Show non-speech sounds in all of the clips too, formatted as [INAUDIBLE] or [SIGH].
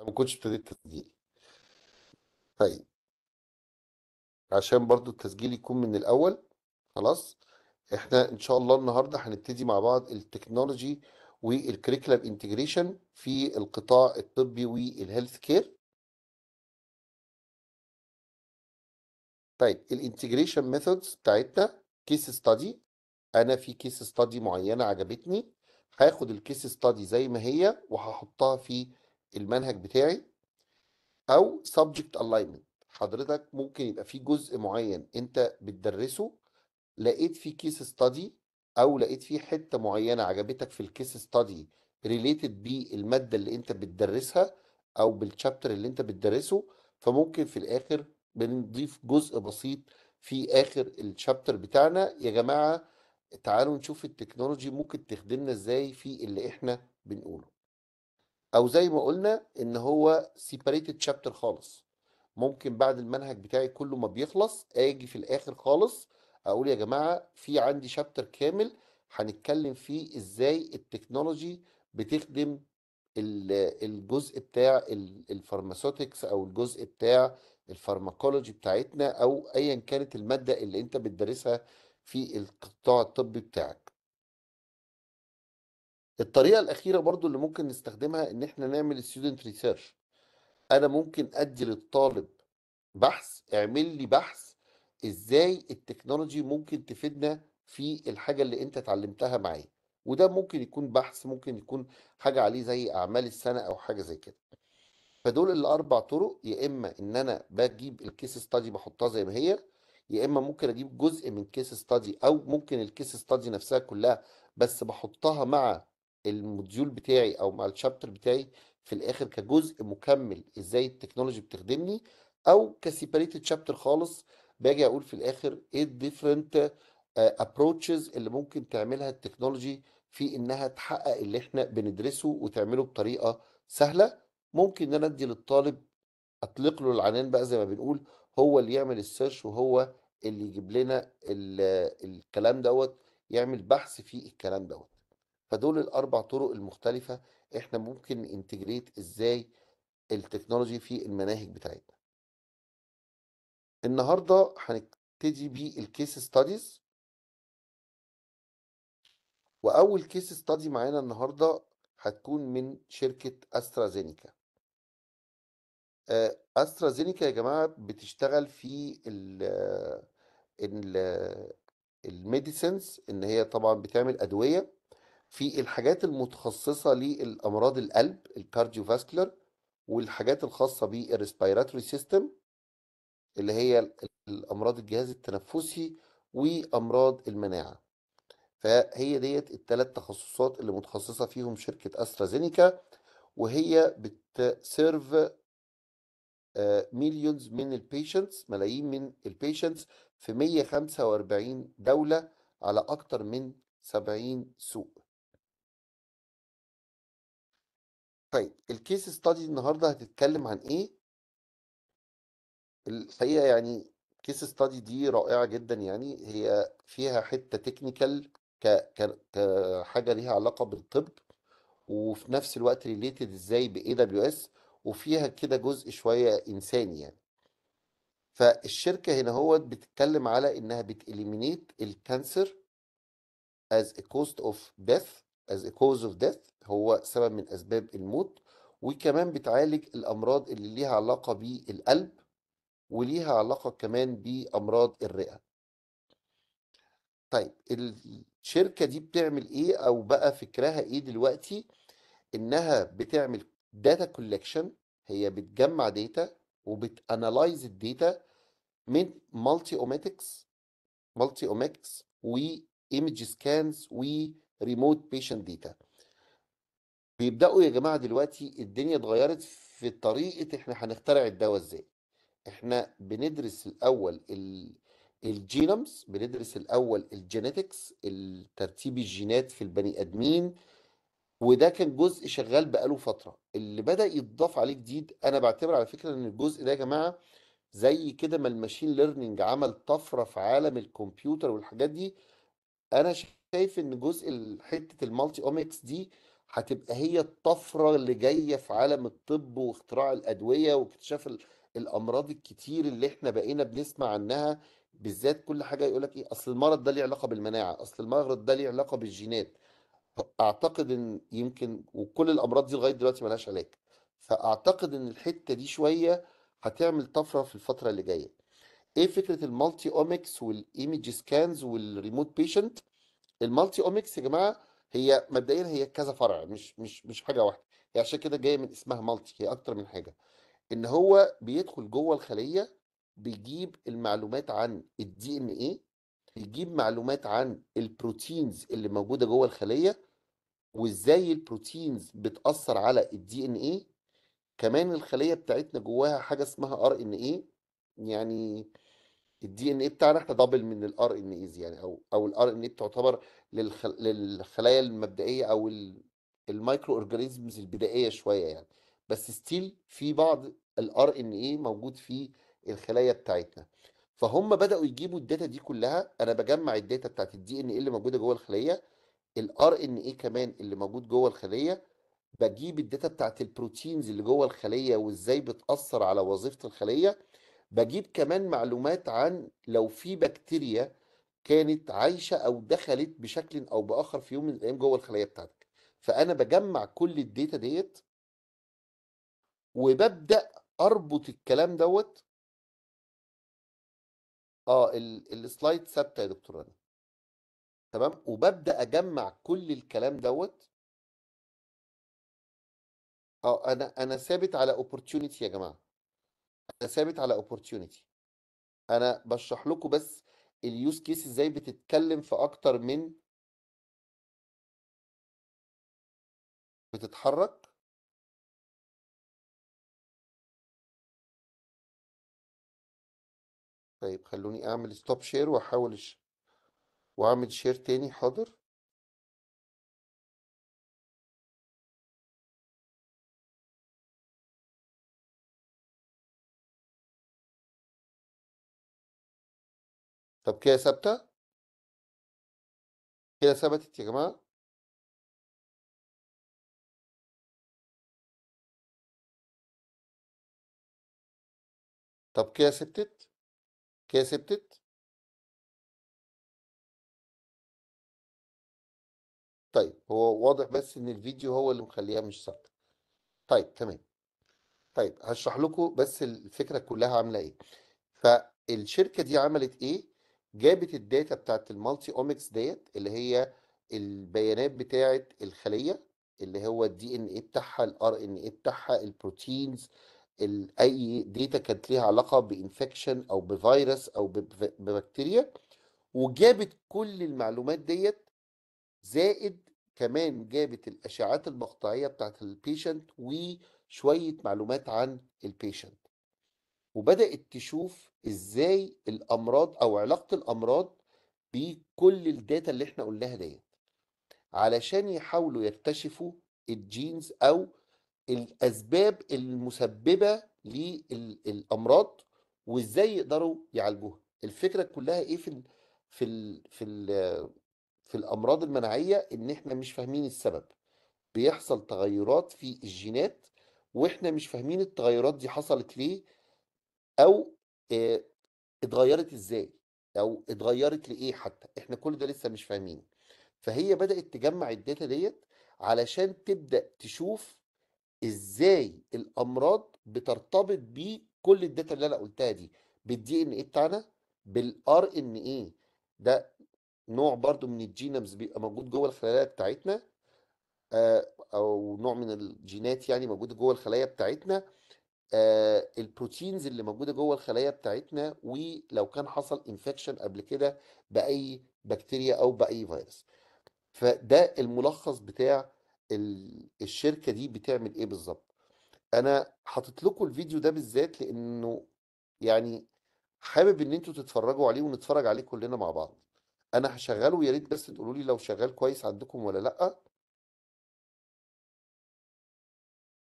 انا ما كنتش ابتديت تسجيل طيب عشان برضو التسجيل يكون من الاول خلاص احنا ان شاء الله النهارده هنبتدي مع بعض التكنولوجي والكريكلاب انتجريشن في القطاع الطبي والهيلث كير طيب الانتجريشن ميثودز بتاعتنا كيس ستادي انا في كيس ستادي معينه عجبتني هاخد الكيس ستادي زي ما هي وهحطها في المنهج بتاعي او subject alignment حضرتك ممكن يبقى في جزء معين انت بتدرسه لقيت فيه كيس ستادي او لقيت فيه حته معينه عجبتك في الكيس ستادي ريليتد بالماده اللي انت بتدرسها او بالشابتر اللي انت بتدرسه فممكن في الاخر بنضيف جزء بسيط في اخر الشابتر بتاعنا يا جماعه تعالوا نشوف التكنولوجي ممكن تخدمنا ازاي في اللي احنا بنقوله او زي ما قلنا ان هو سيبريتد شابتر خالص ممكن بعد المنهج بتاعي كله ما بيخلص اجي في الاخر خالص اقول يا جماعه في عندي شابتر كامل هنتكلم فيه ازاي التكنولوجي بتخدم الجزء بتاع الفارماسوتكس او الجزء بتاع الفارماكولوجي بتاعتنا او ايا كانت الماده اللي انت بتدرسها في القطاع الطبي بتاعك الطريقه الاخيره برضو اللي ممكن نستخدمها ان احنا نعمل student ريسيرش انا ممكن ادي للطالب بحث اعمل لي بحث ازاي التكنولوجي ممكن تفيدنا في الحاجه اللي انت اتعلمتها معايا وده ممكن يكون بحث ممكن يكون حاجه عليه زي اعمال السنه او حاجه زي كده فدول الاربع طرق يا اما ان انا بجيب الكيس ستادي بحطها زي ما هي يا اما ممكن اجيب جزء من كيس ستادي او ممكن الكيس ستادي نفسها كلها بس بحطها مع الموديول بتاعي او مع الشابتر بتاعي في الاخر كجزء مكمل ازاي التكنولوجي بتخدمني او كسيبريتد شابتر خالص باجي اقول في الاخر ايه الديفرنت ابروتشز آه، اللي ممكن تعملها التكنولوجي في انها تحقق اللي احنا بندرسه وتعمله بطريقه سهله ممكن ان انا ادي للطالب اطلق له العنان بقى زي ما بنقول هو اللي يعمل السيرش وهو اللي يجيب لنا الكلام دوت يعمل بحث في الكلام دوت فدول الاربع طرق المختلفه احنا ممكن انتجريت ازاي التكنولوجي في المناهج بتاعتنا النهارده هنبتدي بالكيس ستاديز واول كيس ستادي معانا النهارده هتكون من شركه استرازينيكا آه، استرازينيكا يا جماعه بتشتغل في ال الميديسنس ان هي طبعا بتعمل ادويه في الحاجات المتخصصة للأمراض القلب الكارديوفاسكولار والحاجات الخاصة بالريسبيراتوري سيستم اللي هي الأمراض الجهاز التنفسي وأمراض المناعة فهي ديت الثلاث تخصصات اللي متخصصة فيهم شركة أسترازينيكا وهي بتسيرف مليونز آه، من البيشنتس ملايين من البيشنتس في 145 دولة على أكتر من 70 سوق طيب الكيس ستادي النهارده هتتكلم عن ايه؟ الحقيقه يعني كيس ستادي دي رائعه جدا يعني هي فيها حته تكنيكال كحاجه ليها علاقه بالطب وفي نفس الوقت ريليتد ازاي باي دبليو اس وفيها كده جزء شويه انساني يعني فالشركه هنا هو بتتكلم على انها بتإليمينيت الكانسر as a cost of death as a cause of death هو سبب من أسباب الموت وكمان بتعالج الأمراض اللي ليها علاقة بالقلب وليها علاقة كمان بأمراض الرئة طيب الشركة دي بتعمل إيه أو بقى فكرها إيه دلوقتي إنها بتعمل داتا كولكشن هي بتجمع داتا وبتانالايز الداتا من مالتي اوماتكس مالتي اوماتكس ايمج سكانز ريموت بيشنت داتا بيبداوا يا جماعه دلوقتي الدنيا اتغيرت في طريقه احنا هنخترع الدواء ازاي احنا بندرس الاول الجينومز بندرس الاول الجينيتكس الترتيب الجينات في البني ادمين وده كان جزء شغال بقاله فتره اللي بدا يتضاف عليه جديد انا بعتبر على فكره ان الجزء ده يا جماعه زي كده ما الماشين ليرنينج عمل طفره في عالم الكمبيوتر والحاجات دي انا شايف ان جزء حته المالتي اومكس دي هتبقى هي الطفرة اللي جاية في عالم الطب واختراع الأدوية واكتشاف الأمراض الكتير اللي احنا بقينا بنسمع عنها بالذات كل حاجة يقول لك إيه أصل المرض ده ليه علاقة بالمناعة أصل المرض ده ليه علاقة بالجينات أعتقد إن يمكن وكل الأمراض دي لغاية دلوقتي ملهاش علاج فأعتقد إن الحتة دي شوية هتعمل طفرة في الفترة اللي جاية إيه فكرة المالتي اومكس والإيميج سكانز والريموت بيشنت المالتي اومكس يا جماعة هي مبدئيا هي كذا فرع مش مش مش حاجه واحده هي عشان كده جايه من اسمها مالتي هي اكتر من حاجه ان هو بيدخل جوه الخليه بيجيب المعلومات عن الدي ان ايه بيجيب معلومات عن البروتينز اللي موجوده جوه الخليه وازاي البروتينز بتاثر على الدي ان ايه كمان الخليه بتاعتنا جواها حاجه اسمها ار ان ايه يعني الدي ان ايه بتاعنا احنا دبل من الار ان ايز يعني او او الار ان ايه بتعتبر للخل... للخلايا المبدئيه او ال... المايكرو اورجانيزمز البدائيه شويه يعني بس ستيل في بعض الار ان ايه موجود في الخلايا بتاعتنا فهم بداوا يجيبوا الداتا دي كلها انا بجمع الداتا بتاعت الدي ان ايه اللي موجوده جوه الخليه الار ان ايه كمان اللي موجود جوه الخليه بجيب الداتا بتاعت البروتينز اللي جوه الخليه وازاي بتاثر على وظيفه الخليه بجيب كمان معلومات عن لو في بكتيريا كانت عايشة أو دخلت بشكل أو بآخر في يوم من الأيام جوه الخلايا بتاعتك فأنا بجمع كل الداتا ديت وببدأ أربط الكلام دوت اه ال- السلايد ثابته يا دكتور رنا تمام وببدا اجمع كل الكلام دوت اه انا انا ثابت على opportunity يا جماعه انا ثابت على opportunity انا بشرح لكم بس اليوز كيس ازاي بتتكلم في اكتر من بتتحرك طيب خلوني اعمل ستوب شير واحاول واعمل شير تاني حاضر طب كده ثابتة كده ثبتت يا جماعة طب كده ثبتت كده ثبتت طيب هو واضح بس ان الفيديو هو اللي مخليها مش ثابته طيب تمام طيب هشرح لكم بس الفكره كلها عامله ايه فالشركه دي عملت ايه جابت الداتا بتاعت المالتي اومكس ديت اللي هي البيانات بتاعت الخليه اللي هو الدي ان ايه بتاعها الار ان ايه بتاعها البروتينز اي داتا كانت ليها علاقه بانفكشن او بفيروس او ببكتيريا وجابت كل المعلومات ديت زائد كمان جابت الاشعات المقطعيه بتاعت البيشنت وشويه معلومات عن البيشنت وبدأت تشوف ازاي الامراض او علاقة الامراض بكل الداتا اللي احنا قلناها ديت علشان يحاولوا يكتشفوا الجينز او الاسباب المسببة للامراض وازاي يقدروا يعالجوها الفكرة كلها ايه في الـ في الـ في الـ في الامراض المناعية ان احنا مش فاهمين السبب بيحصل تغيرات في الجينات واحنا مش فاهمين التغيرات دي حصلت ليه او آه، اتغيرت ازاي او اتغيرت لايه حتى احنا كل ده لسه مش فاهمين فهي بدأت تجمع الداتا ديت علشان تبدأ تشوف ازاي الامراض بترتبط بكل الداتا اللي انا قلتها دي بالدي ان ايه بتاعنا بالار ان ايه ده نوع برضو من الجينومز بيبقى موجود جوه الخلايا بتاعتنا او نوع من الجينات يعني موجود جوه الخلايا بتاعتنا آه، البروتينز اللي موجوده جوه الخلايا بتاعتنا ولو كان حصل انفكشن قبل كده باي بكتيريا او باي فيروس فده الملخص بتاع الشركه دي بتعمل ايه بالظبط انا حاطط لكم الفيديو ده بالذات لانه يعني حابب ان انتوا تتفرجوا عليه ونتفرج عليه كلنا مع بعض انا هشغله يا ريت بس تقولوا لي لو شغال كويس عندكم ولا لا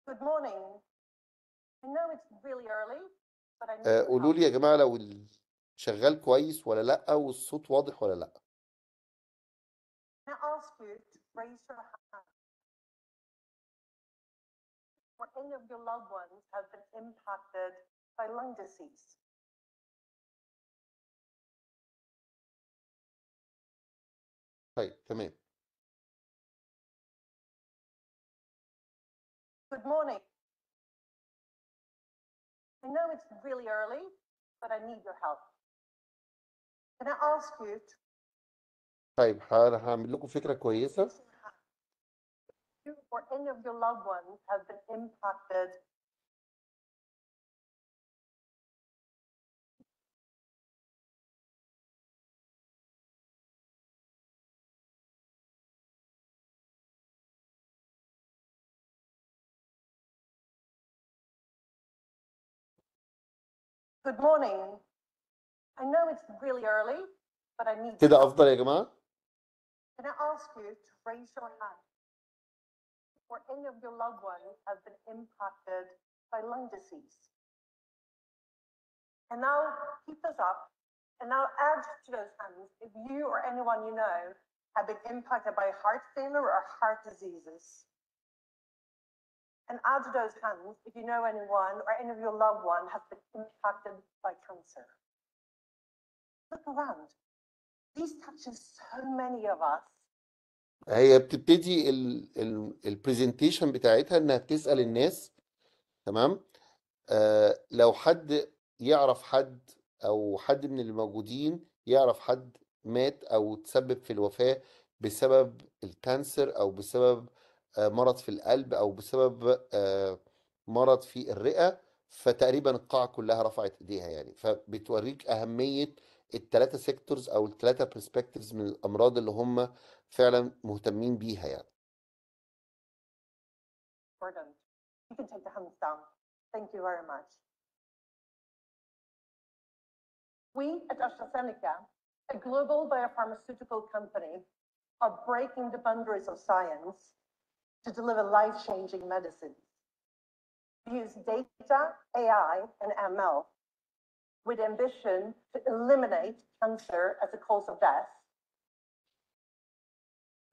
Good morning. I know it's really early, but قولوا لي يا جماعه لو شغال كويس ولا لا والصوت واضح ولا لا or any of your loved ones have been impacted by lung disease. طيب تمام. Good morning. I know it's really early, but I need your help. Can I ask you to طيب هعمل لكم فكرة كويسة. You or any of your loved ones have been impacted Good morning. I know it's really early, but I need to. Can I ask you to raise your hand or any of your loved ones have been impacted by lung disease? And now keep this up and now add to those hands if you or anyone you know have been impacted by heart failure or heart diseases. And out of those hands, if you know anyone or any of your loved one has been impacted by cancer, look around. This touches so many of us. هي بتبتدي البرزنتيشن بتاعتها انها بتسال الناس تمام آه لو حد يعرف حد او حد من الموجودين يعرف حد مات او تسبب في الوفاه بسبب الكانسر او بسبب آه آه، مرض في القلب او بسبب آه، مرض في الرئه فتقريبا القاعه كلها رفعت ايديها يعني فبتوريك اهميه الثلاثه سيكتورز او الثلاثه برسبكتيفز من الامراض اللي هم فعلا مهتمين بيها يعني You can take the down. Thank you very much. We at AstraZeneca, a global biopharmaceutical company, are breaking the boundaries of science to deliver life-changing medicines. We use data, AI, and ML with ambition to eliminate cancer as a cause of death.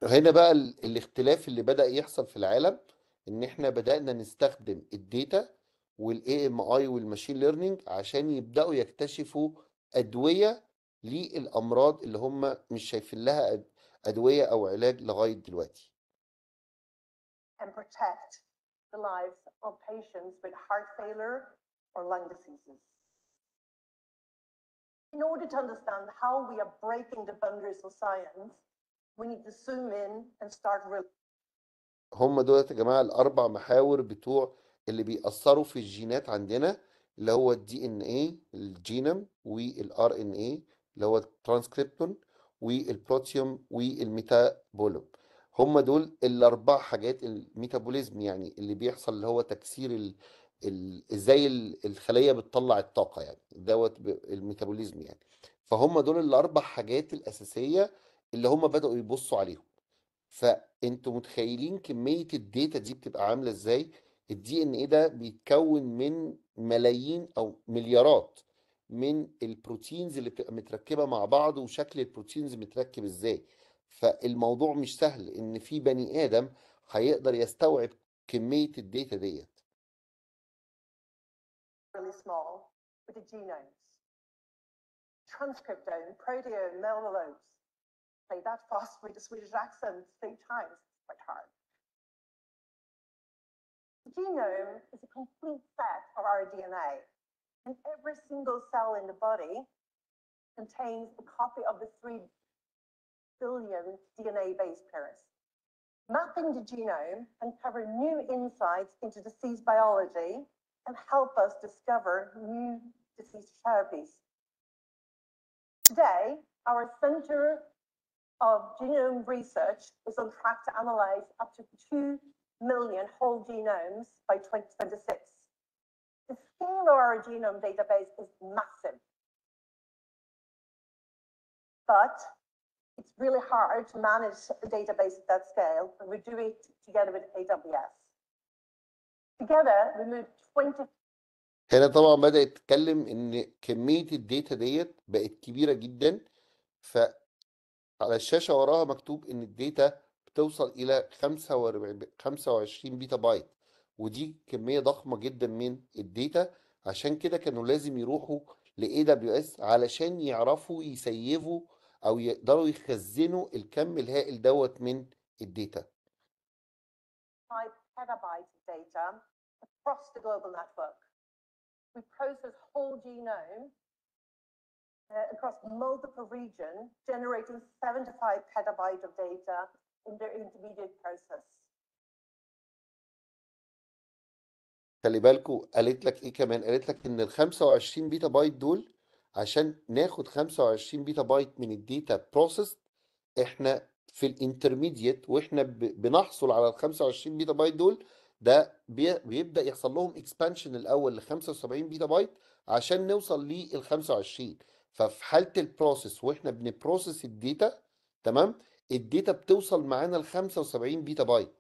هنا بقى الاختلاف اللي بدأ يحصل في العالم ان احنا بدأنا نستخدم الداتا والاي ام اي والماشين ليرنينج عشان يبدأوا يكتشفوا ادوية للامراض اللي هم مش شايفين لها ادوية او علاج لغاية دلوقتي and protect the lives of patients with heart failure or lung diseases. In order to understand how we are breaking the boundaries of science, we need to zoom in and start really هم دولت يا جماعه الاربع محاور بتوع اللي بيأثروا في الجينات عندنا اللي هو الدي ان ايه الجينوم والار ان ايه اللي هو الترانسكريبتون والبروتيوم والميتابولوم هم دول الاربع حاجات الميتابوليزم يعني اللي بيحصل اللي هو تكسير ال... ال... ازاي الخليه بتطلع الطاقه يعني دوت الميتابوليزم يعني فهم دول الاربع حاجات الاساسيه اللي هم بداوا يبصوا عليهم فانتوا متخيلين كميه الداتا دي بتبقى عامله ازاي الدي ان ايه ده بيتكون من ملايين او مليارات من البروتينز اللي بتبقى متركبه مع بعض وشكل البروتينز متركب ازاي فالموضوع مش سهل ان في بني ادم هيقدر يستوعب كميه الداتا ديت really small with the genomes transcriptome proteome malolomes say that fast with a Swedish accent three times the genome is a complete set of our DNA and every single cell in the body contains a copy of the three billion DNA-based pairs. Mapping the genome and covering new insights into disease biology and help us discover new disease therapies. Today, our Center of Genome Research is on track to analyze up to 2 million whole genomes by 2026. The scale of our genome database is massive. But it's really hard to manage a database at that scale, and we do it together with AWS. Together, we moved 20 هنا طبعا بدأت تتكلم ان كمية الداتا ديت بقت كبيرة جدا ف على الشاشة وراها مكتوب ان الداتا بتوصل الى 25 بيتا بايت ودي كمية ضخمة جدا من الداتا عشان كده كانوا لازم يروحوا ل AWS علشان يعرفوا يسيفوا او يقدروا يخزنوا الكم الهائل دوت من الداتا خلي بالكو قالت لك ايه كمان قالت لك ان ال 25 بيتا بايت دول عشان ناخد 25 بيتا بايت من الداتا بروسيس احنا في الانترميديت واحنا بنحصل على ال 25 بيتا بايت دول ده بيبدا يحصل لهم اكسبانشن الاول ل 75 بيتا بايت عشان نوصل لل 25 ففي حاله البروسيس واحنا بنبروسيس الداتا تمام الداتا بتوصل معانا ل 75 بيتا بايت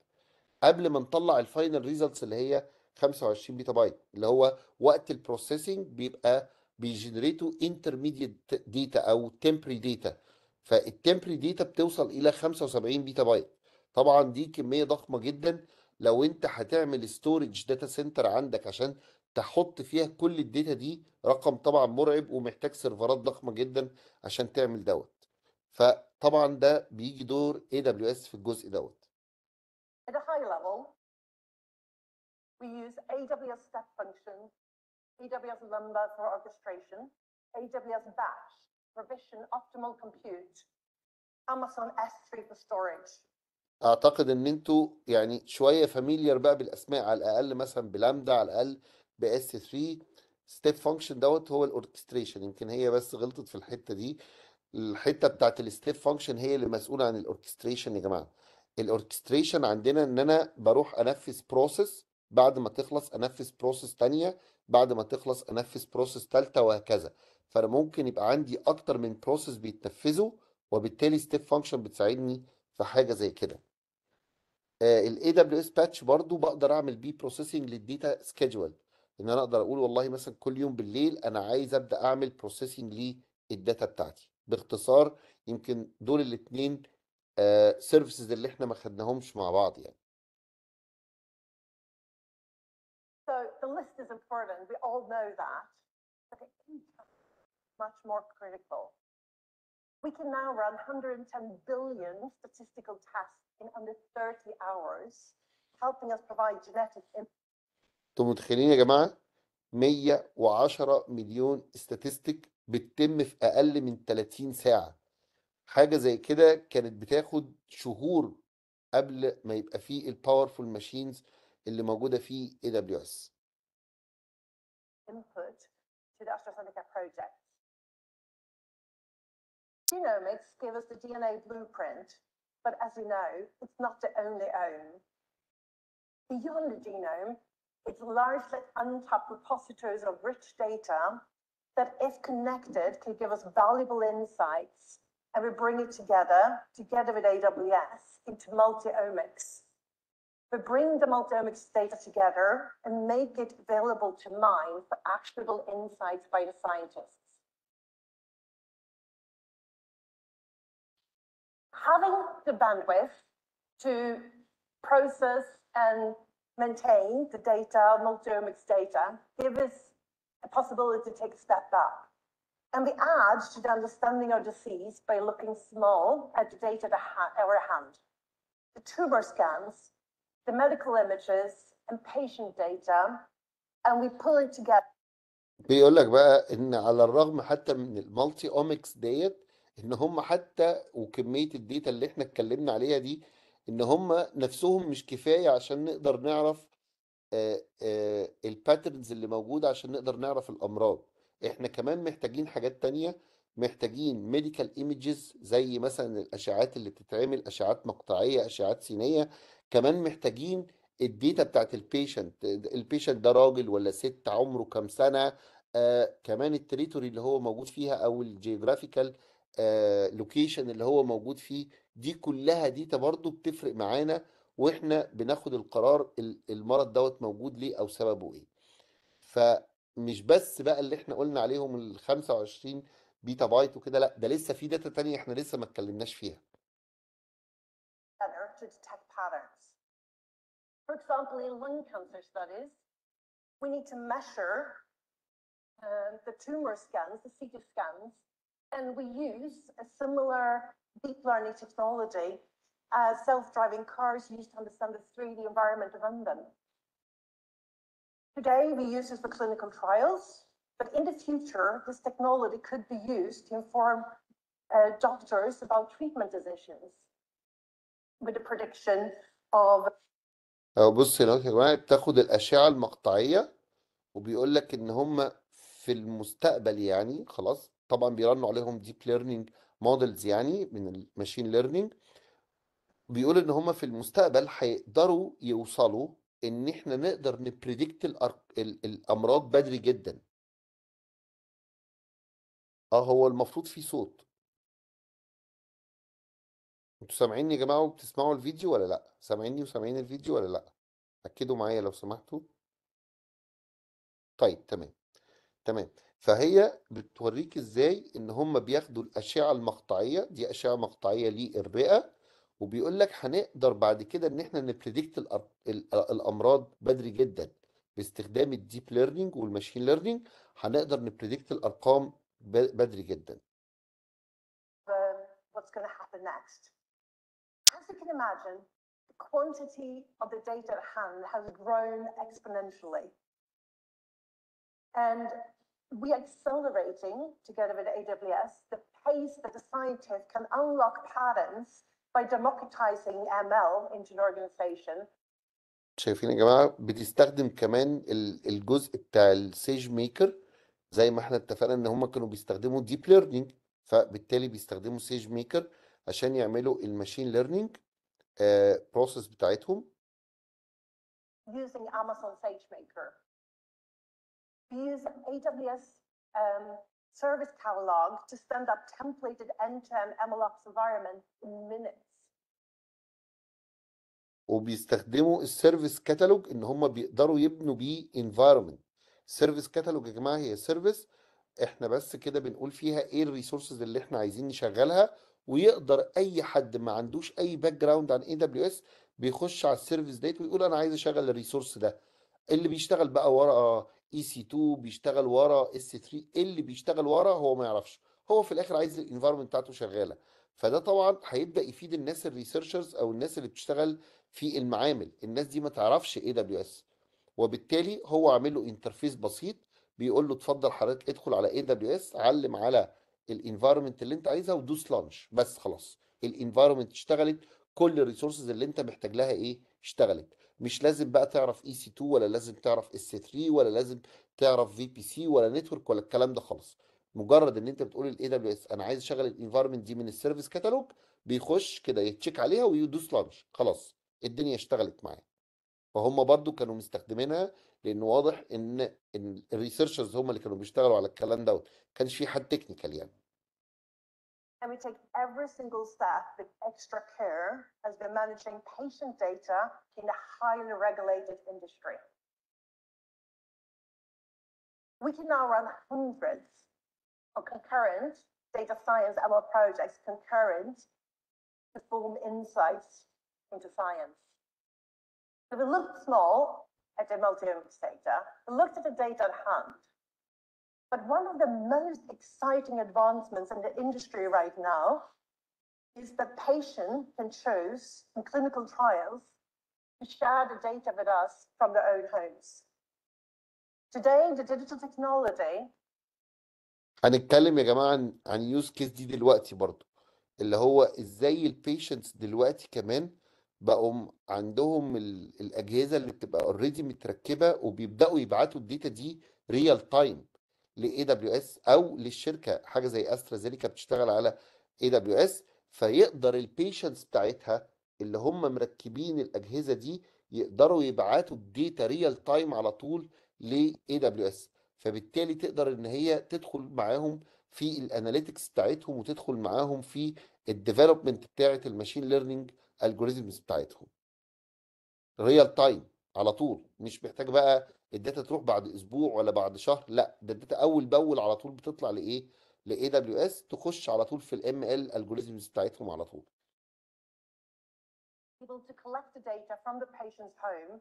قبل ما نطلع الفاينل ريزلتس اللي هي 25 بيتا بايت اللي هو وقت البروسيسنج بيبقى بيجنريتوا انترميديت داتا او تمبري داتا فالتمبري داتا بتوصل الى 75 بيتا بايت طبعا دي كميه ضخمه جدا لو انت هتعمل ستورج داتا سنتر عندك عشان تحط فيها كل الداتا دي رقم طبعا مرعب ومحتاج سيرفرات ضخمه جدا عشان تعمل دوت فطبعا ده بيجي دور اي دبليو اس في الجزء دوت At a high level, we use AWS step functions AWS Lumber for orchestration, AWS Batch, Vision optimal compute, Amazon S3 for storage. اعتقد ان انتوا يعني شويه فاميليار بقى بالاسماء على الاقل مثلا بلامدا على الاقل باس 3 ستيب فانكشن دوت هو الاوركستريشن يمكن هي بس غلطت في الحته دي الحته بتاعت الستيب فانكشن هي اللي مسؤوله عن الاوركستريشن يا جماعه الاوركستريشن عندنا ان انا بروح انفذ بروسيس بعد ما تخلص انفذ بروسيس تانية بعد ما تخلص انفذ بروسيس تالتة وهكذا فانا ممكن يبقى عندي اكتر من بروسيس بيتنفذوا وبالتالي ستيب فانكشن بتساعدني في حاجه زي كده الاي دبليو اس باتش برضو بقدر اعمل بيه بروسيسنج للديتا سكيدجول ان انا اقدر اقول والله مثلا كل يوم بالليل انا عايز ابدا اعمل بروسيسنج للداتا بتاعتي باختصار يمكن دول الاثنين سيرفيسز آه، اللي احنا ما خدناهمش مع بعض يعني burden. We all know that. But it can become much more critical. We can now run 110 billion statistical tests in under 30 hours, helping us provide genetic انتوا متخيلين يا جماعه 110 مليون استاتستيك بتتم في اقل من 30 ساعه حاجه زي كده كانت بتاخد شهور قبل ما يبقى فيه الباورفول ماشينز اللي موجوده في اي دبليو اس input to the AstraZeneca project. Genomics gave us the DNA blueprint, but as you know, it's not the only own. Beyond the genome, it's largely untapped repositories of rich data that, if connected, can give us valuable insights, and we bring it together, together with AWS, into multi-omics but bring the multi-omics data together and make it available to mine for actionable insights by the scientists. Having the bandwidth to process and maintain the data, multi-omics data, gives us a possibility to take a step back. And we add to the understanding of disease by looking small at the data at our hand. The tumor scans the medical images and patient data and we pull it together. بيقول لك بقى ان على الرغم حتى من المالتي اومكس ديت ان هم حتى وكميه الداتا اللي احنا اتكلمنا عليها دي ان هم نفسهم مش كفايه عشان نقدر نعرف آه، آه، الباترنز اللي موجوده عشان نقدر نعرف الامراض احنا كمان محتاجين حاجات تانية محتاجين ميديكال ايمجز زي مثلا الاشعات اللي بتتعمل اشعات مقطعيه اشعات سينيه كمان محتاجين الداتا بتاعت البيشنت البيشنت ده راجل ولا ست عمره كام سنه آه كمان التريتوري اللي هو موجود فيها او الجيوغرافيكال آه، لوكيشن اللي هو موجود فيه دي كلها ديتا برضو بتفرق معانا واحنا بناخد القرار المرض دوت موجود ليه او سببه ايه فمش بس بقى اللي احنا قلنا عليهم ال 25 بيتا بايت وكده لا ده لسه في داتا تانية احنا لسه ما اتكلمناش فيها For example, in lung cancer studies, we need to measure uh, the tumor scans, the CT scans, and we use a similar deep learning technology as self-driving cars use to understand the 3D environment around them. Today, we use this for clinical trials, but in the future, this technology could be used to inform uh, doctors about treatment decisions with the prediction of أو بص هناك يا جماعة بتاخد الأشعة المقطعية وبيقول لك إن هم في المستقبل يعني خلاص طبعا بيرنوا عليهم ديب ليرنينج مودلز يعني من الماشين ليرنينج بيقول إن هم في المستقبل هيقدروا يوصلوا إن إحنا نقدر نبريدكت الأمراض بدري جدا اه هو المفروض في صوت انتوا سامعيني يا جماعة وبتسمعوا الفيديو ولا لأ؟ سامعيني وسامعين الفيديو ولا لأ؟ أكدوا معايا لو سمحتوا. طيب تمام. تمام. فهي بتوريك ازاي ان هم بياخدوا الأشعة المقطعية، دي أشعة مقطعية للرئة وبيقول لك هنقدر بعد كده ان احنا نبريدكت الأمراض بدري جدا باستخدام الديب ليرنينج والماشين ليرنينج هنقدر نبريدكت الأرقام بدري جدا. آه، what's gonna happen next? you can imagine, the quantity of the data at hand has grown exponentially. And we are accelerating, together with AWS, the pace that the scientists can unlock patterns by democratizing ML into an organization. شايفين يا جماعة بتستخدم كمان الجزء بتاع السيج ميكر زي ما احنا اتفقنا ان هم كانوا بيستخدموا ديب ليرنينج فبالتالي بيستخدموا سيج ميكر عشان يعملوا الماشين ليرنينج بروسيس بتاعتهم using Amazon SageMaker. We use AWS um, service catalog to stand up templated end-to-end -end MLOps environments in minutes. وبيستخدموا السيرفيس كاتالوج ان هم بيقدروا يبنوا بيه انفايرمنت سيرفيس كاتالوج يا جماعه هي سيرفيس احنا بس كده بنقول فيها ايه الريسورسز اللي احنا عايزين نشغلها ويقدر اي حد ما عندوش اي باك جراوند عن اي دبليو اس بيخش على السيرفيس ديت ويقول انا عايز اشغل الريسورس ده اللي بيشتغل بقى ورا اي سي 2 بيشتغل ورا اس 3 اللي بيشتغل ورا هو ما يعرفش هو في الاخر عايز الانفايرمنت بتاعته شغاله فده طبعا هيبدا يفيد الناس الريسيرشرز او الناس اللي بتشتغل في المعامل الناس دي ما تعرفش اي دبليو اس وبالتالي هو عامل له انترفيس بسيط بيقول له اتفضل حضرتك ادخل على اي دبليو اس علم على الانفايرمنت اللي انت عايزها ودوس لانش بس خلاص الانفايرمنت اشتغلت كل الريسورسز اللي انت محتاج لها ايه اشتغلت مش لازم بقى تعرف اي سي 2 ولا لازم تعرف اس 3 ولا لازم تعرف في بي سي ولا نتورك ولا الكلام ده خالص مجرد ان انت بتقول الاي دبليو اس انا عايز اشغل الانفايرمنت دي من السيرفيس كاتالوج بيخش كده يتشيك عليها ويدوس لانش خلاص الدنيا اشتغلت معاه فهم برضو كانوا مستخدمينها لان واضح ان الريسيرشرز هم اللي كانوا بيشتغلوا على الكلام دوت كانش في حد تكنيكال يعني And we take every single staff with extra care as we're managing patient data in a highly regulated industry. We can now run hundreds of concurrent data science ML projects concurrent to form insights into science. So we looked small at the multi-omics data, we looked at the data at hand. But one of the most exciting advancements in the industry right now is that patient can choose in clinical trials to share the data with us from their own homes. Today, the digital technology هنتكلم يا جماعه عن عن use case دي دلوقتي برضو اللي هو ازاي البيشنتس دلوقتي كمان بقوا عندهم الاجهزه اللي بتبقى اوريدي متركبه وبيبداوا يبعتوا الداتا دي ريال تايم لاي دبليو اس او للشركه حاجه زي استرازينيكا بتشتغل على اي دبليو اس فيقدر البيشنتس بتاعتها اللي هم مركبين الاجهزه دي يقدروا يبعتوا الداتا ريال تايم على طول لاي دبليو اس فبالتالي تقدر ان هي تدخل معاهم في الاناليتكس بتاعتهم وتدخل معاهم في الديفلوبمنت بتاعت الماشين ليرنينج الالجوريزمز بتاعتهم ريال تايم على طول مش محتاج بقى الداتا تروح بعد اسبوع ولا بعد شهر لا ده الداتا اول باول على طول بتطلع لايه ل اي دبليو اس تخش على طول في الام ال الجوريزمز بتاعتهم على طول able to collect the data from the patient's home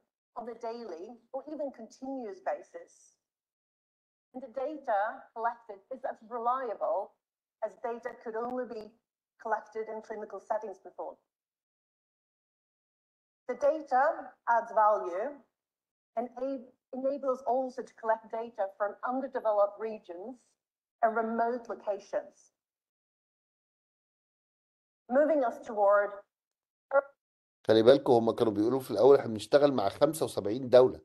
on a daily or even continuous basis. And the data collected is as reliable as data could only be collected in clinical settings before. The data adds value and enables also to collect data from underdeveloped regions and remote locations. Moving us toward خلي بالكم هم كانوا بيقولوا في الاول احنا بنشتغل مع 75 دوله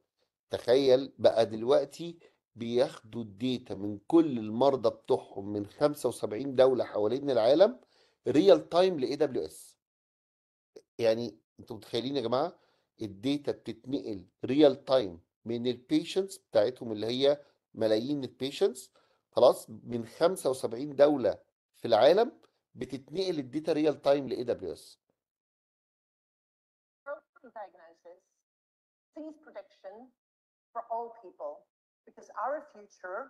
تخيل بقى دلوقتي بياخدوا الداتا من كل المرضى بتوعهم من 75 دوله حوالين العالم ريال تايم لاي دبليو اس يعني انتوا متخيلين يا جماعه الداتا بتتنقل ريال تايم من البيشنتس بتاعتهم اللي هي ملايين البيشنتس خلاص من 75 دوله في العالم بتتنقل الداتا ريال تايم لاي دبليو اس disease prediction for all people because our future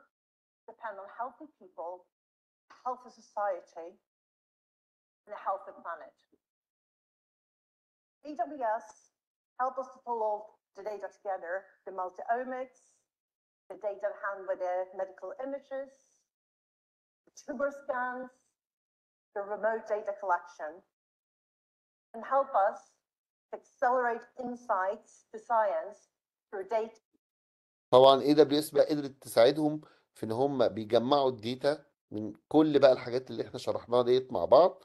depends on healthy people, healthy society, and a healthy planet. AWS help us to pull all the data together, the multi-omics, the data hand with the medical images, the tumor scans, the remote data collection, and help us accelerate insights to science through data. طبعا اي دبليو اس بقى قدرت تساعدهم في ان هم بيجمعوا الداتا من كل بقى الحاجات اللي احنا شرحناها ديت مع بعض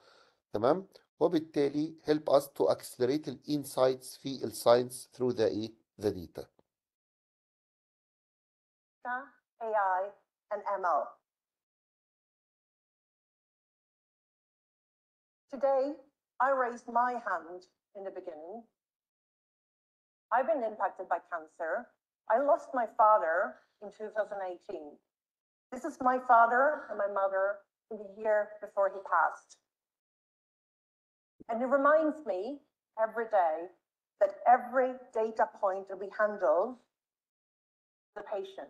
تمام وبالتالي help us to accelerate insights في الساينس through the ايه the data AI and ML Today I raised my hand in the beginning I've been impacted by cancer. I lost my father in 2018. This is my father and my mother in the year before he passed. And it reminds me every day that every data point that we handle, the patient,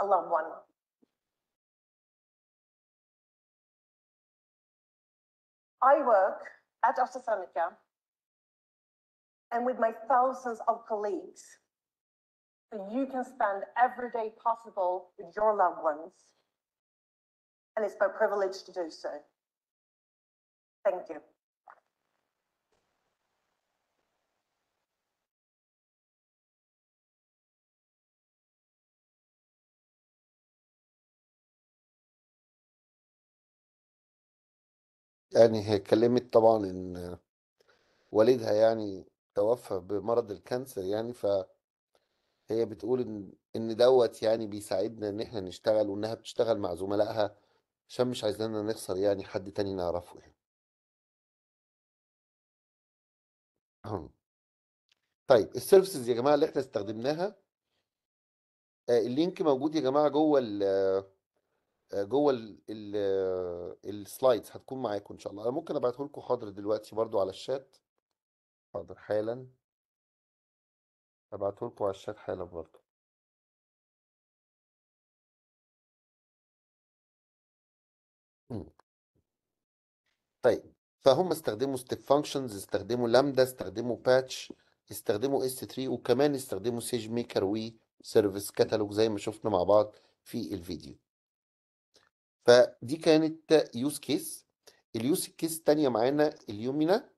a loved one. I work at AstraZeneca and with my thousands of colleagues so you can spend every day possible with your loved ones. And it's my privilege to do so. Thank you. يعني هي اتكلمت طبعا ان والدها يعني توفى بمرض الكانسر يعني فهي بتقول ان ان دوت يعني بيساعدنا ان احنا نشتغل وانها بتشتغل مع زملائها عشان مش عايزانا نخسر يعني حد تاني نعرفه يعني طيب السيرفيسز يا جماعه اللي احنا استخدمناها آه، اللينك موجود يا جماعه جوه ال الـ الـ السلايدز هتكون معاكم ان شاء الله انا ممكن ابعته لكم حاضر دلوقتي برضو على الشات حاضر حالا ابعته لكم على الشات حالا برضو طيب فهم استخدموا ستيب فانكشنز استخدموا لامدا استخدموا باتش استخدموا اس 3 وكمان استخدموا سيج ميكر وي سيرفيس كاتالوج زي ما شفنا مع بعض في الفيديو فدي كانت يوز كيس اليوز كيس تانية معانا اليومينا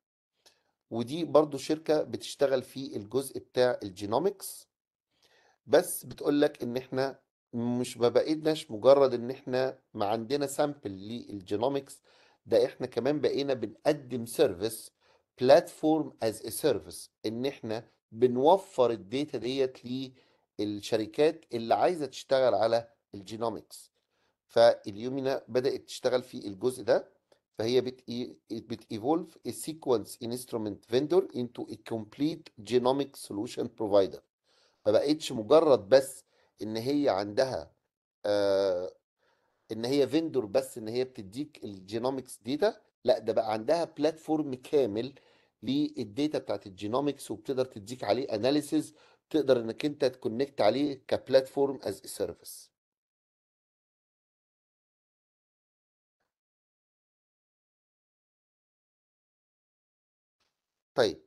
ودي برضو شركة بتشتغل في الجزء بتاع الجينومكس بس بتقول لك ان احنا مش ما بقيناش مجرد ان احنا ما عندنا سامبل للجينومكس ده احنا كمان بقينا بنقدم سيرفيس بلاتفورم از ا سيرفيس ان احنا بنوفر الداتا ديت للشركات اللي عايزه تشتغل على الجينومكس فاليومينا بدات تشتغل في الجزء ده فهي بت ايفولف a انسترومنت instrument vendor into ا كومبليت جينومك سولوشن provider ما بقتش مجرد بس ان هي عندها آه، ان هي فيندور بس ان هي بتديك الجينومكس داتا لا ده بقى عندها بلاتفورم كامل للديتا بتاعت الجينومكس وبتقدر تديك عليه اناليسز تقدر انك انت تكونكت عليه كبلاتفورم از سيرفيس طيب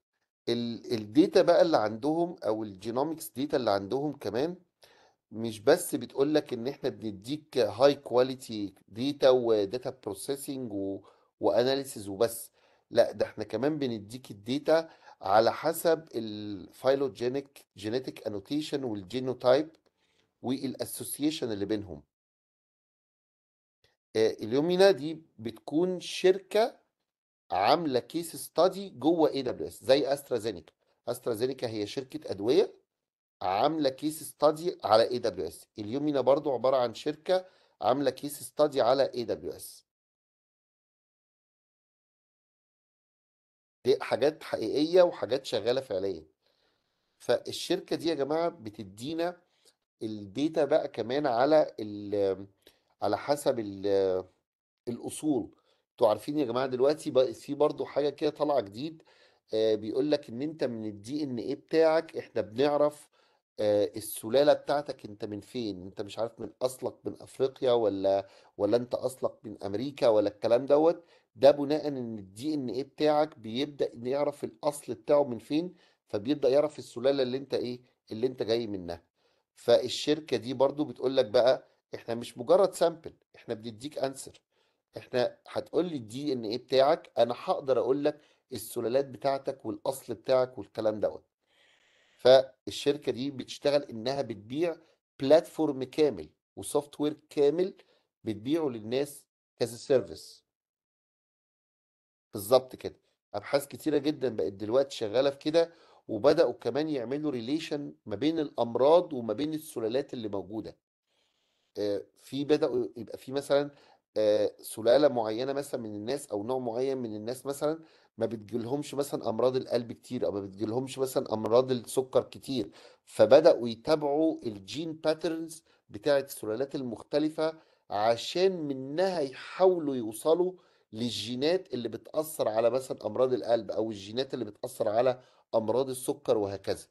الديتا بقى اللي عندهم او الجينومكس داتا اللي عندهم كمان مش بس بتقول لك ان احنا بنديك هاي كواليتي ديتا وداتا بروسيسنج واناليسز وبس لا ده احنا كمان بنديك الداتا على حسب الفايلوجينيك جينيتك انوتيشن والجينوتايب والاسوسيشن اللي بينهم آه، اليومينا دي بتكون شركه عامله كيس ستادي جوه اي دبليو اس زي استرازينيكا استرازينيكا هي شركه ادويه عامله كيس ستادي على اي دبليو اس اليومينا برضو عباره عن شركه عامله كيس ستادي على اي دبليو اس دي حاجات حقيقيه وحاجات شغاله فعليا فالشركه دي يا جماعه بتدينا الديتا بقى كمان على ال على حسب ال الاصول انتوا عارفين يا جماعه دلوقتي بقى في برضو حاجه كده طالعه جديد آه، بيقول لك ان انت من الدي ان ايه بتاعك احنا بنعرف آه، السلالة بتاعتك انت من فين انت مش عارف من اصلك من افريقيا ولا ولا انت اصلك من امريكا ولا الكلام دوت ده بناء ان الدي ان ايه بتاعك بيبدأ ان يعرف الاصل بتاعه من فين فبيبدأ يعرف السلالة اللي انت ايه اللي انت جاي منها فالشركة دي برضو بتقول لك بقى احنا مش مجرد سامبل احنا بنديك انسر احنا هتقول لي الدي ان ايه بتاعك انا هقدر اقول لك السلالات بتاعتك والاصل بتاعك والكلام دوت فالشركه دي بتشتغل انها بتبيع بلاتفورم كامل وسوفت وير كامل بتبيعه للناس كذا سيرفيس بالظبط كده ابحاث كتيره جدا بقت دلوقتي شغاله في كده وبداوا كمان يعملوا ريليشن ما بين الامراض وما بين السلالات اللي موجوده آه، في بداوا يبقى في مثلا آه، سلاله معينه مثلا من الناس او نوع معين من الناس مثلا ما بتجيلهمش مثلا امراض القلب كتير او ما بتجيلهمش مثلا امراض السكر كتير فبداوا يتابعوا الجين باترنز بتاعه السلالات المختلفه عشان منها يحاولوا يوصلوا للجينات اللي بتاثر على مثلا امراض القلب او الجينات اللي بتاثر على امراض السكر وهكذا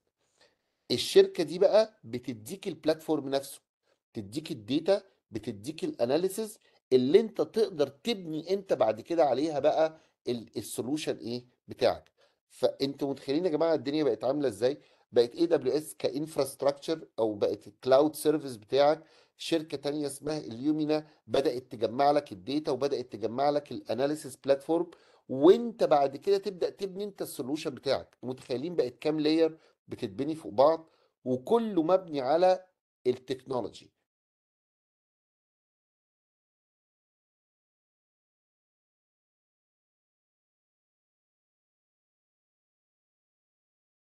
الشركه دي بقى بتديك البلاتفورم نفسه تديك الداتا بتديك الاناليسز اللي انت تقدر تبني انت بعد كده عليها بقى السولوشن ايه بتاعك فانتوا متخيلين يا جماعه الدنيا بقت عامله ازاي بقت اي دبليو اس كانفراستراكشر او بقت الكلاود سيرفيس بتاعك شركه تانية اسمها اليومينا بدات تجمع لك الداتا وبدات تجمع لك الاناليسيس بلاتفورم وانت بعد كده تبدا تبني انت السولوشن بتاعك متخيلين بقت كام لاير بتتبني فوق بعض وكله مبني على التكنولوجي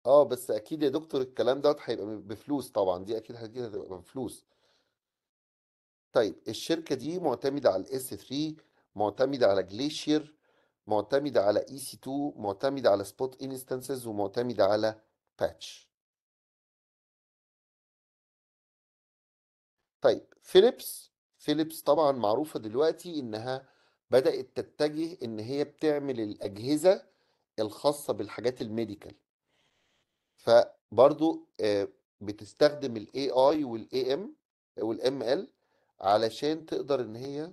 آه، بس أكيد يا دكتور الكلام دوت هيبقى بفلوس طبعًا، دي أكيد هتبقى بفلوس. طيب الشركة دي مُعتمدة الاس الS3 مُعتمدة على جليشير مُعتمدة اي سي EC2 مُعتمدة على سبوت e انستنسز ومُعتمدة على باتش طيب فيليبس فيليبس طبعًا معروفة دلوقتي إنها بدأت تتجه إن هي بتعمل الأجهزة الخاصة بالحاجات الميديكال فبرضو بتستخدم الاي اي والاي ام والام ال علشان تقدر ان هي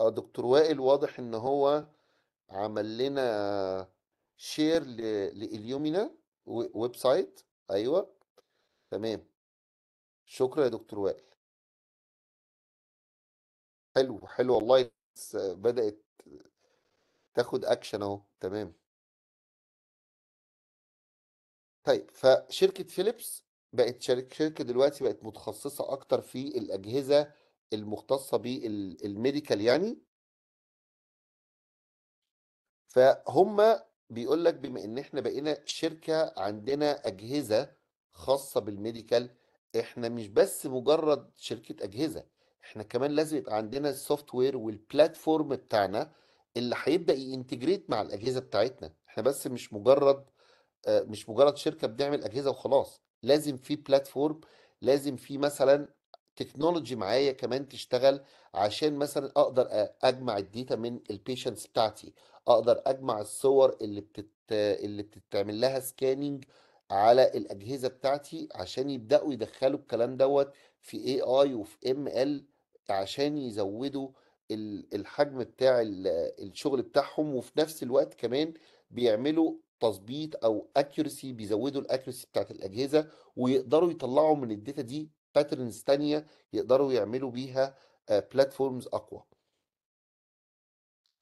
اه دكتور وائل واضح ان هو عمل لنا شير لإليومينا ويب سايت ايوه تمام شكرا يا دكتور وائل حلو حلو والله بدأت تاخد اكشن اهو تمام طيب فشركه فيليبس بقت شركه شركه دلوقتي بقت متخصصه اكتر في الاجهزه المختصه بالميديكال يعني فهم بيقول لك بما ان احنا بقينا شركه عندنا اجهزه خاصه بالميديكال احنا مش بس مجرد شركه اجهزه احنا كمان لازم يبقى عندنا السوفت وير والبلاتفورم بتاعنا اللي هيبدا ينتجريت مع الاجهزه بتاعتنا احنا بس مش مجرد آه، مش مجرد شركه بنعمل اجهزه وخلاص لازم في بلاتفورم لازم في مثلا تكنولوجي معايا كمان تشتغل عشان مثلا اقدر اجمع الديتا من البيشنتس بتاعتي اقدر اجمع الصور اللي بتت اللي بتتعمل لها سكاننج على الاجهزه بتاعتي عشان يبداوا يدخلوا الكلام دوت في اي اي وفي ام ال عشان يزودوا الحجم بتاع الشغل بتاعهم وفي نفس الوقت كمان بيعملوا تظبيط او اكيورسي بيزودوا الاكيورسي بتاعت الاجهزه ويقدروا يطلعوا من الداتا دي باترنز ثانيه يقدروا يعملوا بيها بلاتفورمز آه، اقوى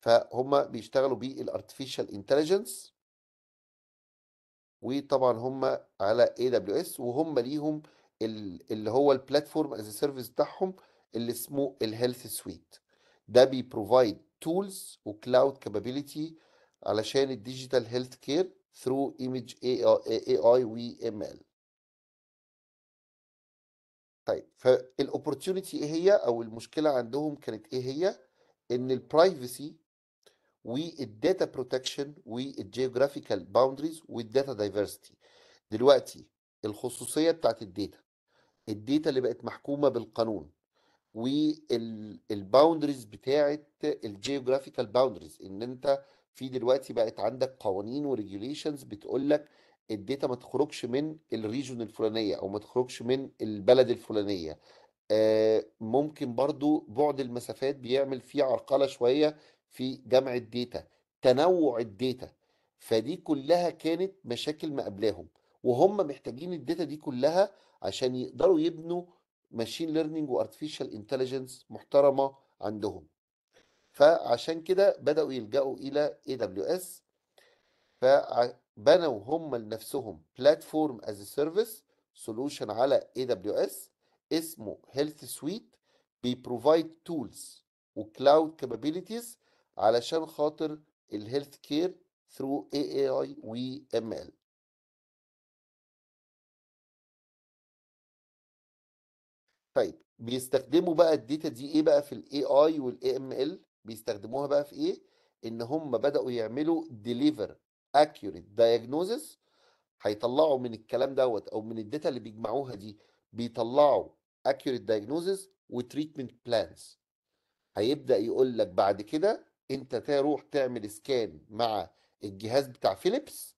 فهم بيشتغلوا بالارتفيشال انتليجنس وطبعا هم على اي دبليو اس وهم ليهم اللي هو البلاتفورم از سيرفيس بتاعهم اللي اسمه الهيلث سويت ده بيبروفايد تولز وكلاود كابابيلتي علشان الديجيتال هيلث كير ثرو ايمج اي اي اي و ام ال طيب فالاوبورتيونيتي ايه هي او المشكله عندهم كانت ايه هي ان البرايفسي والداتا بروتكشن والجيوغرافيكال باوندريز والداتا دايفرستي دلوقتي الخصوصيه بتاعت الداتا الداتا اللي بقت محكومه بالقانون والباوندريز بتاعه الجيوغرافيكال باوندريز ان انت في دلوقتي بقت عندك قوانين وريجوليشنز بتقول لك الداتا ما تخرجش من الريجون الفلانيه او ما تخرجش من البلد الفلانيه آه، ممكن برضو بعد المسافات بيعمل فيه عرقله شويه في جمع الداتا تنوع الداتا فدي كلها كانت مشاكل مقابلاهم وهم محتاجين الداتا دي كلها عشان يقدروا يبنوا ماشين ليرنينج وارتفيشال انتليجنس محترمه عندهم فعشان كده بداوا يلجأوا الى اي دبليو اس فبنوا هم لنفسهم بلاتفورم از سيرفيس سولوشن على اي دبليو اس اسمه هيلث سويت بيبروفايد تولز وكلاود كابابيلتيز علشان خاطر الهيلث كير ثرو اي اي اي وام ال طيب بيستخدموا بقى الداتا دي ايه بقى في الاي اي والاي ام ال بيستخدموها بقى في ايه ان هم بداوا يعملوا ديليفر اكيوريت دايجنوزس هيطلعوا من الكلام دوت او من الداتا اللي بيجمعوها دي بيطلعوا اكيوريت دايجنوزس وتريتمنت بلانز هيبدا يقول لك بعد كده انت تروح تعمل سكان مع الجهاز بتاع فيليبس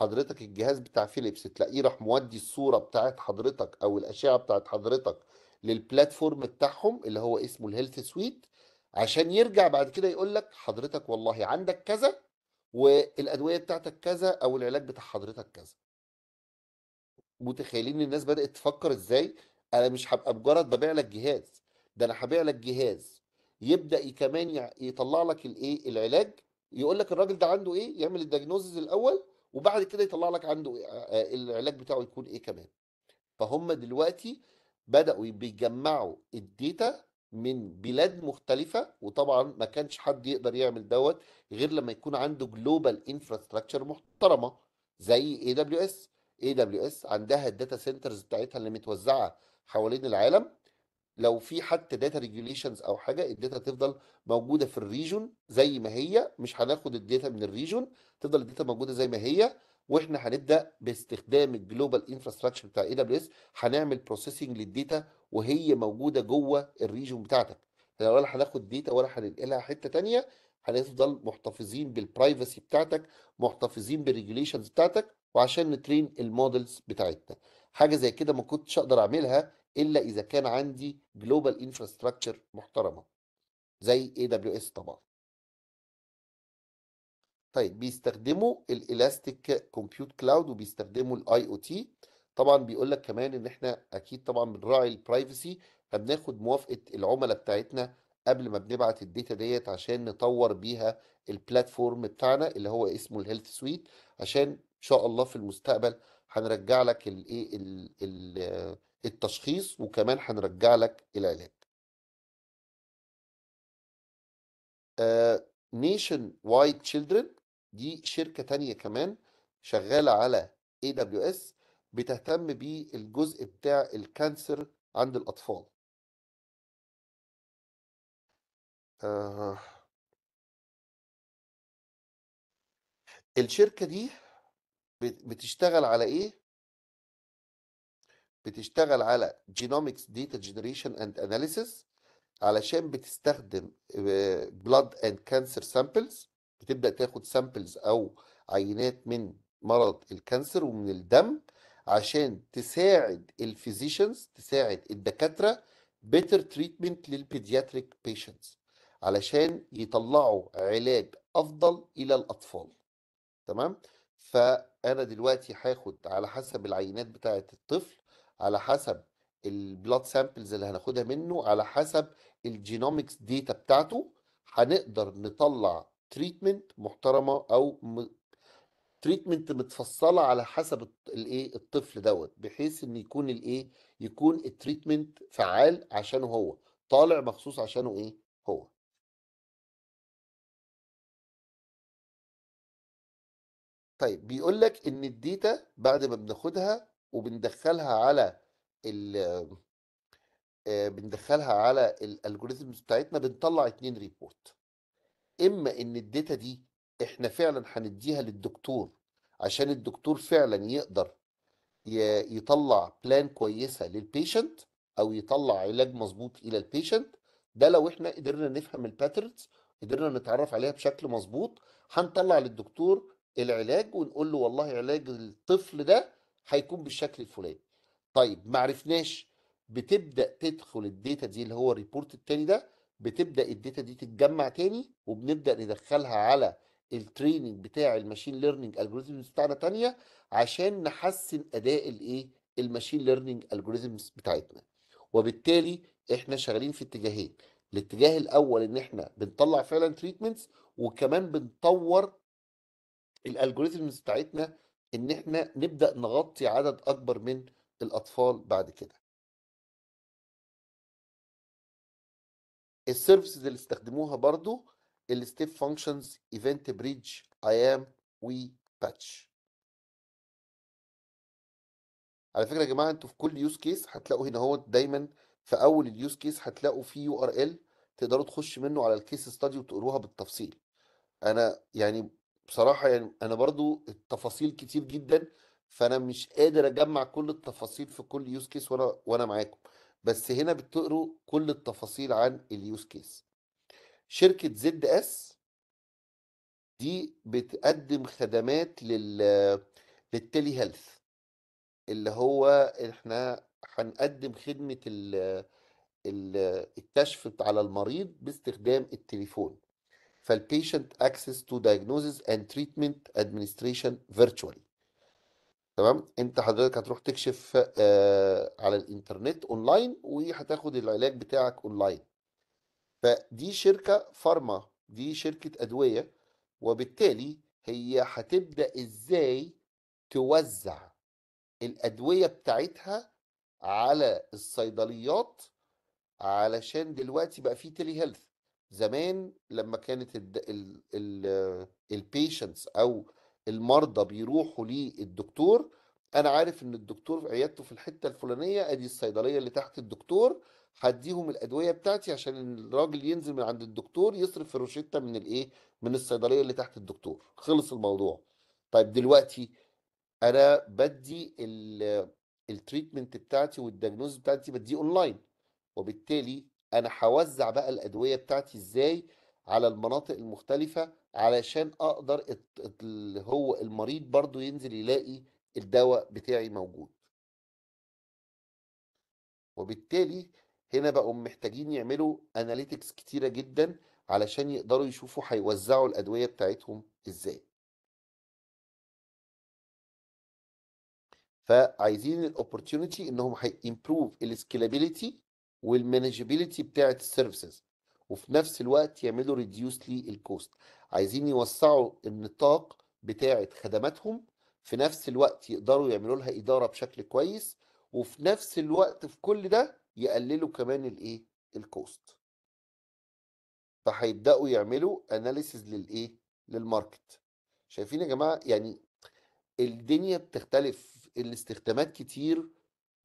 حضرتك الجهاز بتاع فيليبس تلاقيه راح مودي الصوره بتاعت حضرتك او الاشعه بتاعت حضرتك للبلاتفورم بتاعهم اللي هو اسمه الهيلث سويت عشان يرجع بعد كده يقول لك حضرتك والله عندك كذا والادويه بتاعتك كذا او العلاج بتاع حضرتك كذا متخيلين الناس بدات تفكر ازاي انا مش هبقى مجرد ببيع لك جهاز ده انا هبيع لك جهاز يبدا كمان يطلع لك الايه العلاج يقول لك الراجل ده عنده ايه يعمل الدياجنوزز الاول وبعد كده يطلع لك عنده إيه العلاج بتاعه يكون ايه كمان فهم دلوقتي بدأوا بيجمعوا الداتا من بلاد مختلفة وطبعا ما كانش حد يقدر يعمل دوت غير لما يكون عنده جلوبال انفراستراكشر محترمة زي اي دبليو اس اي دبليو اس عندها الداتا سنترز بتاعتها اللي متوزعة حوالين العالم لو في حتى داتا ريجوليشنز او حاجه الداتا تفضل موجوده في الريجون زي ما هي مش هناخد الداتا من الريجون تفضل الداتا موجوده زي ما هي واحنا هنبدا باستخدام الجلوبال انفراستراكشر بتاع اي دبليو اس هنعمل بروسيسنج للديتا وهي موجوده جوه الريجون بتاعتك ولا هناخد ديتا ولا هننقلها حته ثانيه هنفضل محتفظين بالبرايفسي بتاعتك محتفظين بالريجوليشنز بتاعتك وعشان نترين المودلز بتاعتنا حاجه زي كده ما كنتش اقدر اعملها الا اذا كان عندي جلوبال انفراستراكشر محترمه زي اي دبليو اس طبعا طيب بيستخدموا الالاستيك كومبيوت كلاود وبيستخدموا الاي او تي طبعا بيقول لك كمان ان احنا اكيد طبعا بنراعي البرايفسي فبناخد موافقه العملاء بتاعتنا قبل ما بنبعت الداتا ديت عشان نطور بيها البلاتفورم بتاعنا اللي هو اسمه الهيلث سويت عشان ان شاء الله في المستقبل هنرجع لك الايه التشخيص وكمان هنرجع لك العلاج آه، نيشن وايد تشيلدرن دي شركه تانية كمان شغاله على اي دبليو اس بتهتم بالجزء بتاع الكانسر عند الاطفال آه. الشركه دي بتشتغل على ايه بتشتغل على جينومكس داتا جنريشن اند اناليسيس علشان بتستخدم بلاد اند كانسر سامبلز بتبدا تاخد سامبلز او عينات من مرض الكانسر ومن الدم عشان تساعد الفيزيشنز تساعد الدكاتره بيتر تريتمنت للبيدياتريك بيشنتس علشان يطلعوا علاج افضل الى الاطفال تمام فانا دلوقتي هاخد على حسب العينات بتاعه الطفل على حسب البلاد سامبلز اللي هناخدها منه على حسب الجينومكس ديتا بتاعته هنقدر نطلع تريتمنت محترمه او م... تريتمنت متفصله على حسب الايه الطفل دوت بحيث ان يكون الايه يكون التريتمنت فعال عشانه هو طالع مخصوص عشانه ايه هو طيب بيقول لك ان الديتا بعد ما بناخدها وبندخلها على ال آه، بندخلها على الالجوريزمز بتاعتنا بنطلع اتنين ريبورت اما ان الداتا دي احنا فعلا هنديها للدكتور عشان الدكتور فعلا يقدر يطلع بلان كويسه للبيشنت او يطلع علاج مظبوط الى البيشنت ده لو احنا قدرنا نفهم الباترنز قدرنا نتعرف عليها بشكل مظبوط هنطلع للدكتور العلاج ونقول له والله علاج الطفل ده هيكون بالشكل الفلاني طيب ما عرفناش بتبدا تدخل الداتا دي اللي هو الريبورت التاني ده بتبدا الداتا دي تتجمع تاني وبنبدا ندخلها على التريننج بتاع الماشين ليرنينج الجوريزمز بتاعنا تانية عشان نحسن اداء الايه الماشين ليرنينج الجوريزمز بتاعتنا وبالتالي احنا شغالين في اتجاهين الاتجاه الاول ان احنا بنطلع فعلا تريتمنتس وكمان بنطور الالجوريزمز بتاعتنا ان احنا نبدا نغطي عدد اكبر من الاطفال بعد كده السيرفيسز اللي استخدموها برضو الستيب فانكشنز ايفنت بريدج اي ام وي باتش على فكره يا جماعه انتوا في كل يوز كيس هتلاقوا هنا اهوت دايما في اول اليوز كيس هتلاقوا في يو ار ال تقدروا تخش منه على الكيس ستادي وتقروها بالتفصيل انا يعني بصراحه يعني انا برضو التفاصيل كتير جدا فانا مش قادر اجمع كل التفاصيل في كل يوز كيس وانا وانا معاكم بس هنا بتقروا كل التفاصيل عن اليوز كيس شركة زد اس دي بتقدم خدمات لل للتلي هيلث اللي هو احنا هنقدم خدمة ال الكشف على المريض باستخدام التليفون فالبيشنت اكسس تو diagnosis and treatment administration virtually تمام انت حضرتك هتروح تكشف آه على الانترنت اونلاين وهتاخد العلاج بتاعك اونلاين فدي شركة فارما دي شركة أدوية وبالتالي هي هتبدأ ازاي توزع الأدوية بتاعتها على الصيدليات علشان دلوقتي بقى في تيلي هيلث زمان لما كانت البيشنتس او المرضى بيروحوا للدكتور انا عارف ان الدكتور عيادته في الحته الفلانيه ادي الصيدليه اللي تحت الدكتور هديهم الادويه بتاعتي عشان الراجل ينزل من عند الدكتور يصرف في الروشته من الايه من الصيدليه اللي تحت الدكتور خلص الموضوع طيب دلوقتي انا بدي التريتمنت بتاعتي والدياجنوز بتاعتي بديه اونلاين وبالتالي انا هوزع بقى الادويه بتاعتي ازاي على المناطق المختلفة علشان اقدر اللي هو المريض برضو ينزل يلاقي الدواء بتاعي موجود وبالتالي هنا بقوا محتاجين يعملوا اناليتكس كتيرة جدا علشان يقدروا يشوفوا هيوزعوا الادوية بتاعتهم ازاي فعايزين الاوبورتيونيتي انهم هيمبروف الاسكيلابيليتي والمانجابيليتي بتاعت السيرفيسز وفي نفس الوقت يعملوا ريديوس لي الكوست عايزين يوسعوا النطاق بتاعه خدماتهم في نفس الوقت يقدروا يعملوا لها اداره بشكل كويس وفي نفس الوقت في كل ده يقللوا كمان الايه الكوست فهيبداوا يعملوا اناليسز للايه للماركت شايفين يا جماعه يعني الدنيا بتختلف الاستخدامات كتير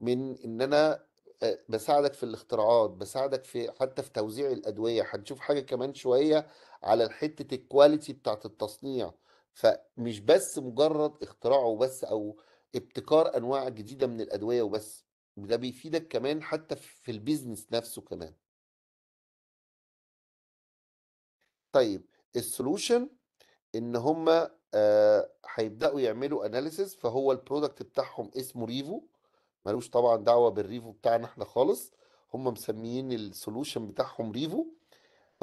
من ان انا بساعدك في الاختراعات بساعدك في حتى في توزيع الأدوية هنشوف حاجة كمان شوية على حتة الكواليتي بتاعت التصنيع فمش بس مجرد اختراع وبس أو ابتكار أنواع جديدة من الأدوية وبس ده بيفيدك كمان حتى في البيزنس نفسه كمان طيب السولوشن ان هما آه، هيبداوا يعملوا اناليسز فهو البرودكت بتاعهم اسمه ريفو ملوش طبعا دعوه بالريفو بتاعنا احنا خالص هم مسميين السولوشن بتاعهم ريفو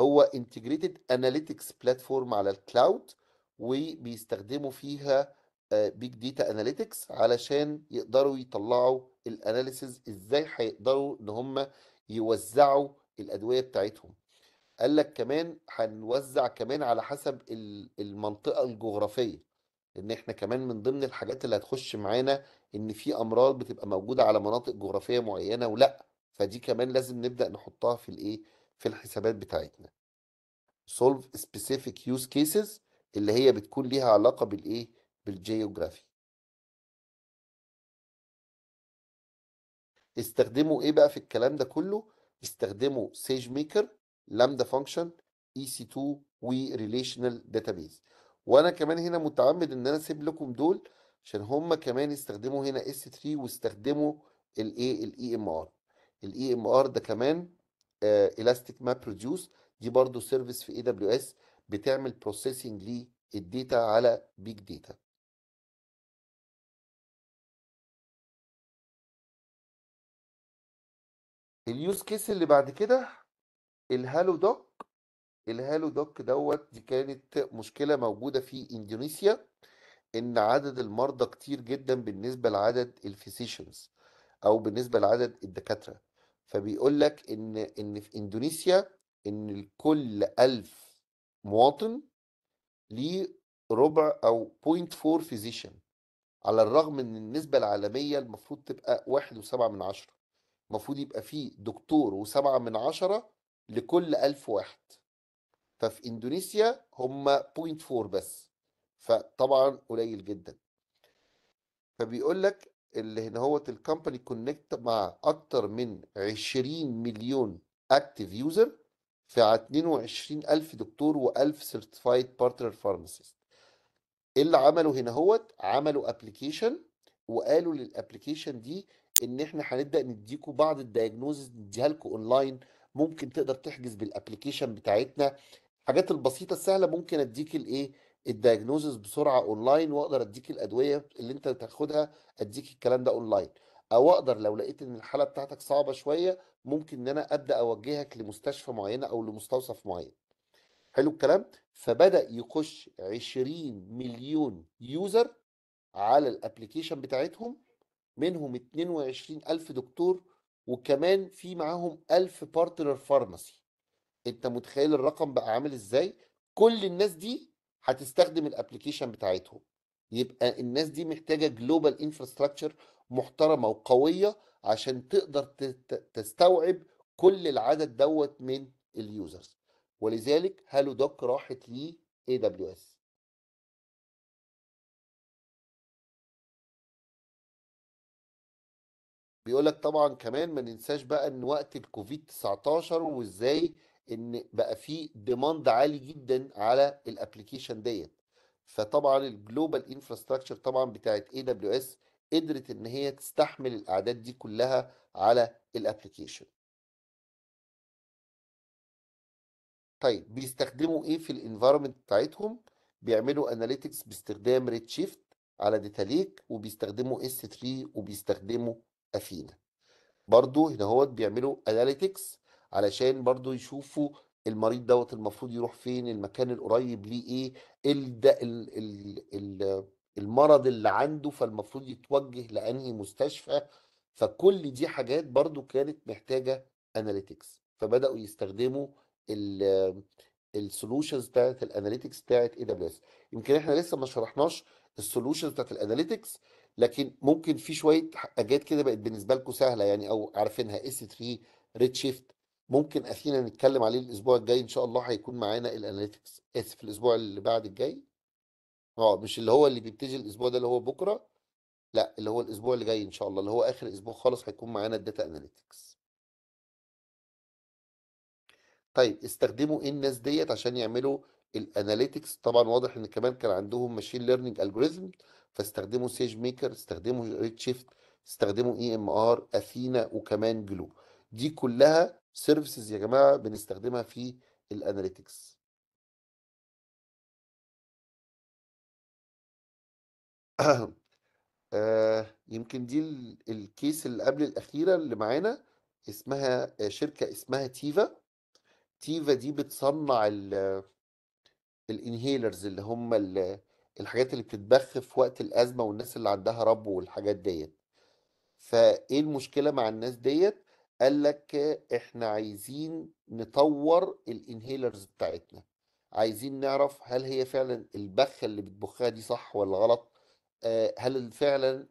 هو انتجريتد اناليتكس بلاتفورم على الكلاود وبيستخدموا فيها بيج داتا اناليتكس علشان يقدروا يطلعوا الاناليسز ازاي هيقدروا ان هم يوزعوا الادويه بتاعتهم قال لك كمان هنوزع كمان على حسب المنطقه الجغرافيه ان احنا كمان من ضمن الحاجات اللي هتخش معانا ان في امراض بتبقى موجوده على مناطق جغرافيه معينه ولا فدي كمان لازم نبدا نحطها في الايه في الحسابات بتاعتنا solve specific use cases اللي هي بتكون ليها علاقه بالايه بالجيوغرافي استخدموا ايه بقى في الكلام ده كله استخدموا سيج ميكر لامدا فانكشن اي سي 2 وريليشنال داتابيز وانا كمان هنا متعمد ان انا اسيب لكم دول عشان هما كمان استخدموا هنا اس 3 واستخدموا الايه الاي ام e ار الاي ام e ار ده كمان الاستيك ماب بروديوس دي برضو سيرفيس في اي دبليو اس بتعمل بروسيسنج للديتا على بيج داتا اليوز كيس اللي بعد كده الهالو دوك الهالو دوك دوت دي كانت مشكله موجوده في اندونيسيا ان عدد المرضى كتير جدا بالنسبه لعدد الفيسيشنز او بالنسبه لعدد الدكاتره فبيقول لك ان ان في اندونيسيا ان كل 1000 مواطن ليه ربع او 0.4 فيزيشن على الرغم ان النسبه العالميه المفروض تبقى واحد وسبعة من عشرة المفروض يبقى فيه دكتور وسبعة من عشرة لكل 1000 واحد ففي اندونيسيا هم 0.4 بس فطبعا قليل جدا فبيقول لك اللي هنا هو الكومباني كونكت مع اكتر من 20 مليون اكتف يوزر في 22000 دكتور و1000 سيرتيفايد بارتنر فارماسيست اللي عملوا هنا هوت عملوا ابلكيشن وقالوا للابلكيشن دي ان احنا هنبدا نديكوا بعض الدايجنوزز نديها لكم اونلاين ممكن تقدر تحجز بالابلكيشن بتاعتنا الحاجات البسيطه السهله ممكن اديك الايه الدايجنوزز بسرعه اونلاين واقدر اديك الادويه اللي انت تاخدها اديك الكلام ده اونلاين او اقدر لو لقيت ان الحاله بتاعتك صعبه شويه ممكن ان انا ابدا اوجهك لمستشفى معينه او لمستوصف معين حلو الكلام فبدا يخش 20 مليون يوزر على الابلكيشن بتاعتهم منهم 22 الف دكتور وكمان في معاهم 1000 بارتنر فارماسي انت متخيل الرقم بقى عامل ازاي كل الناس دي هتستخدم الابلكيشن بتاعتهم يبقى الناس دي محتاجه جلوبال انفراستراكشر محترمه وقويه عشان تقدر تستوعب كل العدد دوت من اليوزرز ولذلك هالو دوك راحت ل اي دبليو اس بيقول لك طبعا كمان ما ننساش بقى ان وقت الكوفيد 19 وازاي ان بقى في ديماند عالي جدا على الابلكيشن ديت فطبعا الجلوبال انفراستراكشر طبعا بتاعت اي دبليو اس قدرت ان هي تستحمل الاعداد دي كلها على الابلكيشن طيب بيستخدموا ايه في الانفايرمنت بتاعتهم بيعملوا اناليتكس باستخدام ريد شيفت على داتا ليك وبيستخدموا اس 3 وبيستخدموا افينا برضو هنا هو بيعملوا اناليتكس علشان برضو يشوفوا المريض دوت المفروض يروح فين المكان القريب ليه ايه ال ال ال المرض اللي عنده فالمفروض يتوجه لانهي مستشفى فكل دي حاجات برضو كانت محتاجه اناليتكس فبداوا يستخدموا السولوشنز بتاعت الاناليتكس بتاعت اي دبليو اس يمكن احنا لسه ما شرحناش السولوشنز بتاعت الاناليتكس لكن ممكن في شويه حاجات كده بقت بالنسبه لكم سهله يعني او عارفينها اس 3 ريد شيفت ممكن اثينا نتكلم عليه الاسبوع الجاي ان شاء الله هيكون معانا الاناليتكس اسف الاسبوع اللي بعد الجاي اه مش اللي هو اللي بيبتدي الاسبوع ده اللي هو بكره لا اللي هو الاسبوع اللي جاي ان شاء الله اللي هو اخر اسبوع خالص هيكون معانا الداتا اناليتكس طيب استخدموا ايه الناس ديت عشان يعملوا الاناليتكس طبعا واضح ان كمان كان عندهم ماشين ليرنينج الجوريزم فاستخدموا سيج ميكر استخدموا ريد شيفت استخدموا اي ام ار اثينا وكمان جلو دي كلها سيرفيسز يا جماعه بنستخدمها في الاناليتكس [CLEARS THROAT] آه يمكن دي الكيس اللي قبل الاخيره اللي معانا اسمها آه، شركه اسمها تيفا تيفا دي بتصنع الانهيلرز اللي هم الحاجات اللي بتتبخ في وقت الازمه والناس اللي عندها ربو والحاجات ديت فايه المشكله مع الناس ديت قال لك احنا عايزين نطور الانهيلرز بتاعتنا عايزين نعرف هل هي فعلا البخه اللي بتبخها دي صح ولا غلط آه، هل فعلا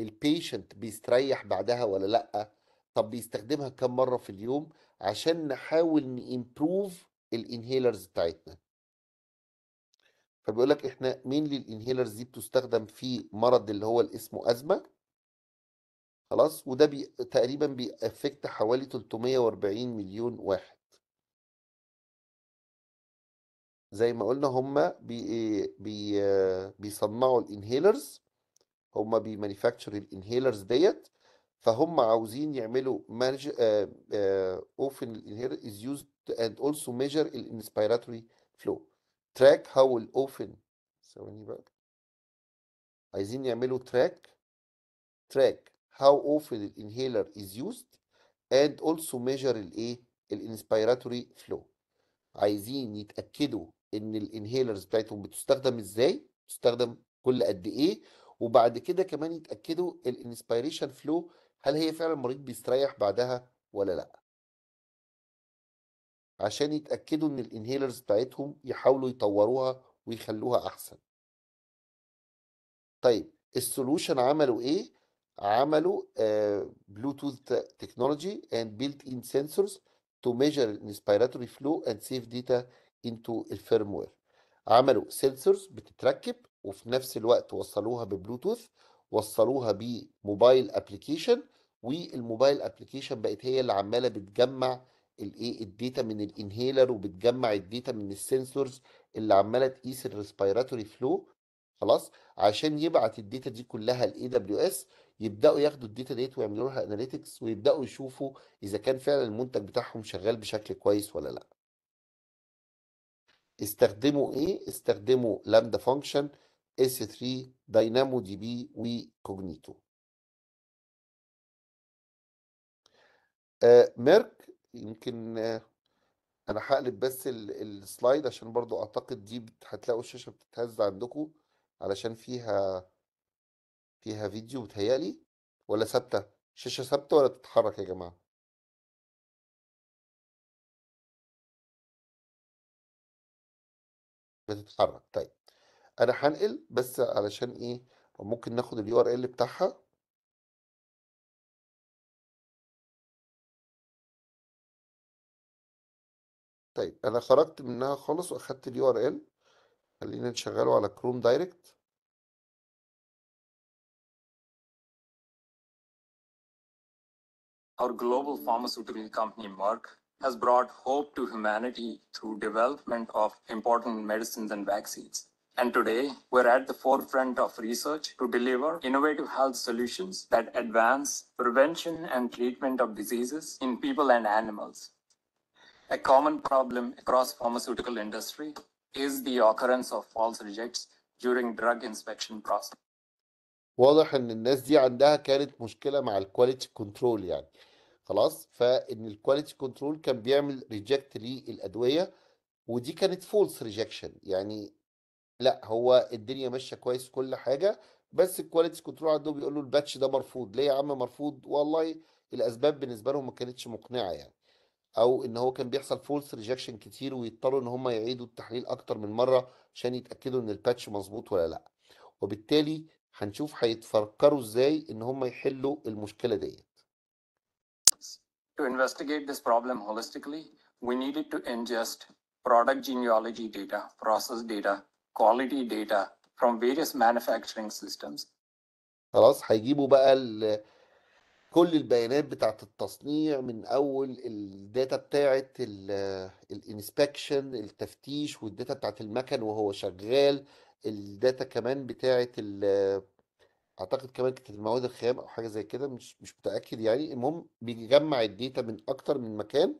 البيشنت بيستريح بعدها ولا لا طب بيستخدمها كم مره في اليوم عشان نحاول نيمبروف الانهيلرز بتاعتنا فبيقول لك احنا مين الانهيلرز دي بتستخدم في مرض اللي هو اسمه ازمه خلاص وده بي تقريبا بيأفكت حوالي 340 مليون واحد زي ما قلنا هما بي بي بيصنعوا الانهيلرز هما بيمانيفاكتشر الانهيلرز ديت فهم عاوزين يعملوا مانج اوفن الانهيلر از يوزد اند اولسو ميجر الانسبيراتوري فلو تراك هاو الاوفن ثواني بقى عايزين يعملوا تراك تراك how often الانهيلر is used and also measure الايه الانسبيراتوري فلو عايزين يتاكدوا ان الانهيلرز بتاعتهم بتستخدم ازاي بتستخدم كل قد ايه وبعد كده كمان يتاكدوا الانسبيريشن فلو هل هي فعلا المريض بيستريح بعدها ولا لا عشان يتاكدوا ان الانهيلرز بتاعتهم يحاولوا يطوروها ويخلوها احسن طيب السولوشن عملوا ايه عملوا بلوتوث تكنولوجي اند بيلت ان سنسورز تو ميجر انسبيراتوري فلو اند سيف داتا انتو الفيرموير عملوا سنسورز بتتركب وفي نفس الوقت وصلوها ببلوتوث وصلوها بموبايل ابلكيشن والموبايل ابلكيشن بقت هي اللي عماله بتجمع الايه الداتا من الانهيلر وبتجمع الداتا من السنسورز اللي عماله تقيس الريسبيراتوري فلو خلاص عشان يبعت الداتا دي كلها لاي دبليو اس يبداوا ياخدوا الداتا ديت ويعملوا لها اناليتكس ويبداوا يشوفوا اذا كان فعلا المنتج بتاعهم شغال بشكل كويس ولا لا استخدموا ايه استخدموا لامدا فانكشن اس 3 داينامو دي بي وكوجنيتو آه، ميرك يمكن آه، انا هقلب بس السلايد عشان برضو اعتقد دي هتلاقوا الشاشه بتتهز عندكم علشان فيها فيها فيديو بتهيألي ولا ثابتة شاشة ثابتة ولا بتتحرك يا جماعة بتتحرك طيب انا هنقل بس علشان ايه ممكن ناخد اليو ار ال بتاعها طيب انا خرجت منها خالص واخدت اليو ار ال خلينا نشغله على كروم دايركت Our global pharmaceutical company, Merck, has brought hope to humanity through development of important medicines and vaccines. And today, we're at the forefront of research to deliver innovative health solutions that advance prevention and treatment of diseases in people and animals. A common problem across pharmaceutical industry is the occurrence of false rejects during drug inspection process. واضح ان الناس دي عندها كانت مشكله مع الكواليتي كنترول يعني خلاص فان الكواليتي كنترول كان بيعمل ريجكت للادويه ودي كانت فولس ريجكشن يعني لا هو الدنيا ماشيه كويس كل حاجه بس الكواليتي كنترول عندهم بيقول له الباتش ده مرفوض ليه يا عم مرفوض والله الاسباب بالنسبه لهم ما كانتش مقنعه يعني او ان هو كان بيحصل فولس ريجكشن كتير ويضطروا ان هم يعيدوا التحليل اكتر من مره عشان يتاكدوا ان الباتش مظبوط ولا لا وبالتالي هنشوف هيتفكروا ازاي ان هم يحلوا المشكله ديت To investigate this problem holistically, we needed to ingest product genealogy data, process data, quality data from various manufacturing systems. خلاص هيجيبوا بقى ال... كل البيانات بتاعت التصنيع من اول الداتا بتاعت الانسبكشن التفتيش والداتا بتاعت المكن وهو شغال الداتا كمان بتاعت اعتقد كمان كانت المواد الخام او حاجه زي كده مش مش متاكد يعني المهم بيجمع الداتا من اكتر من مكان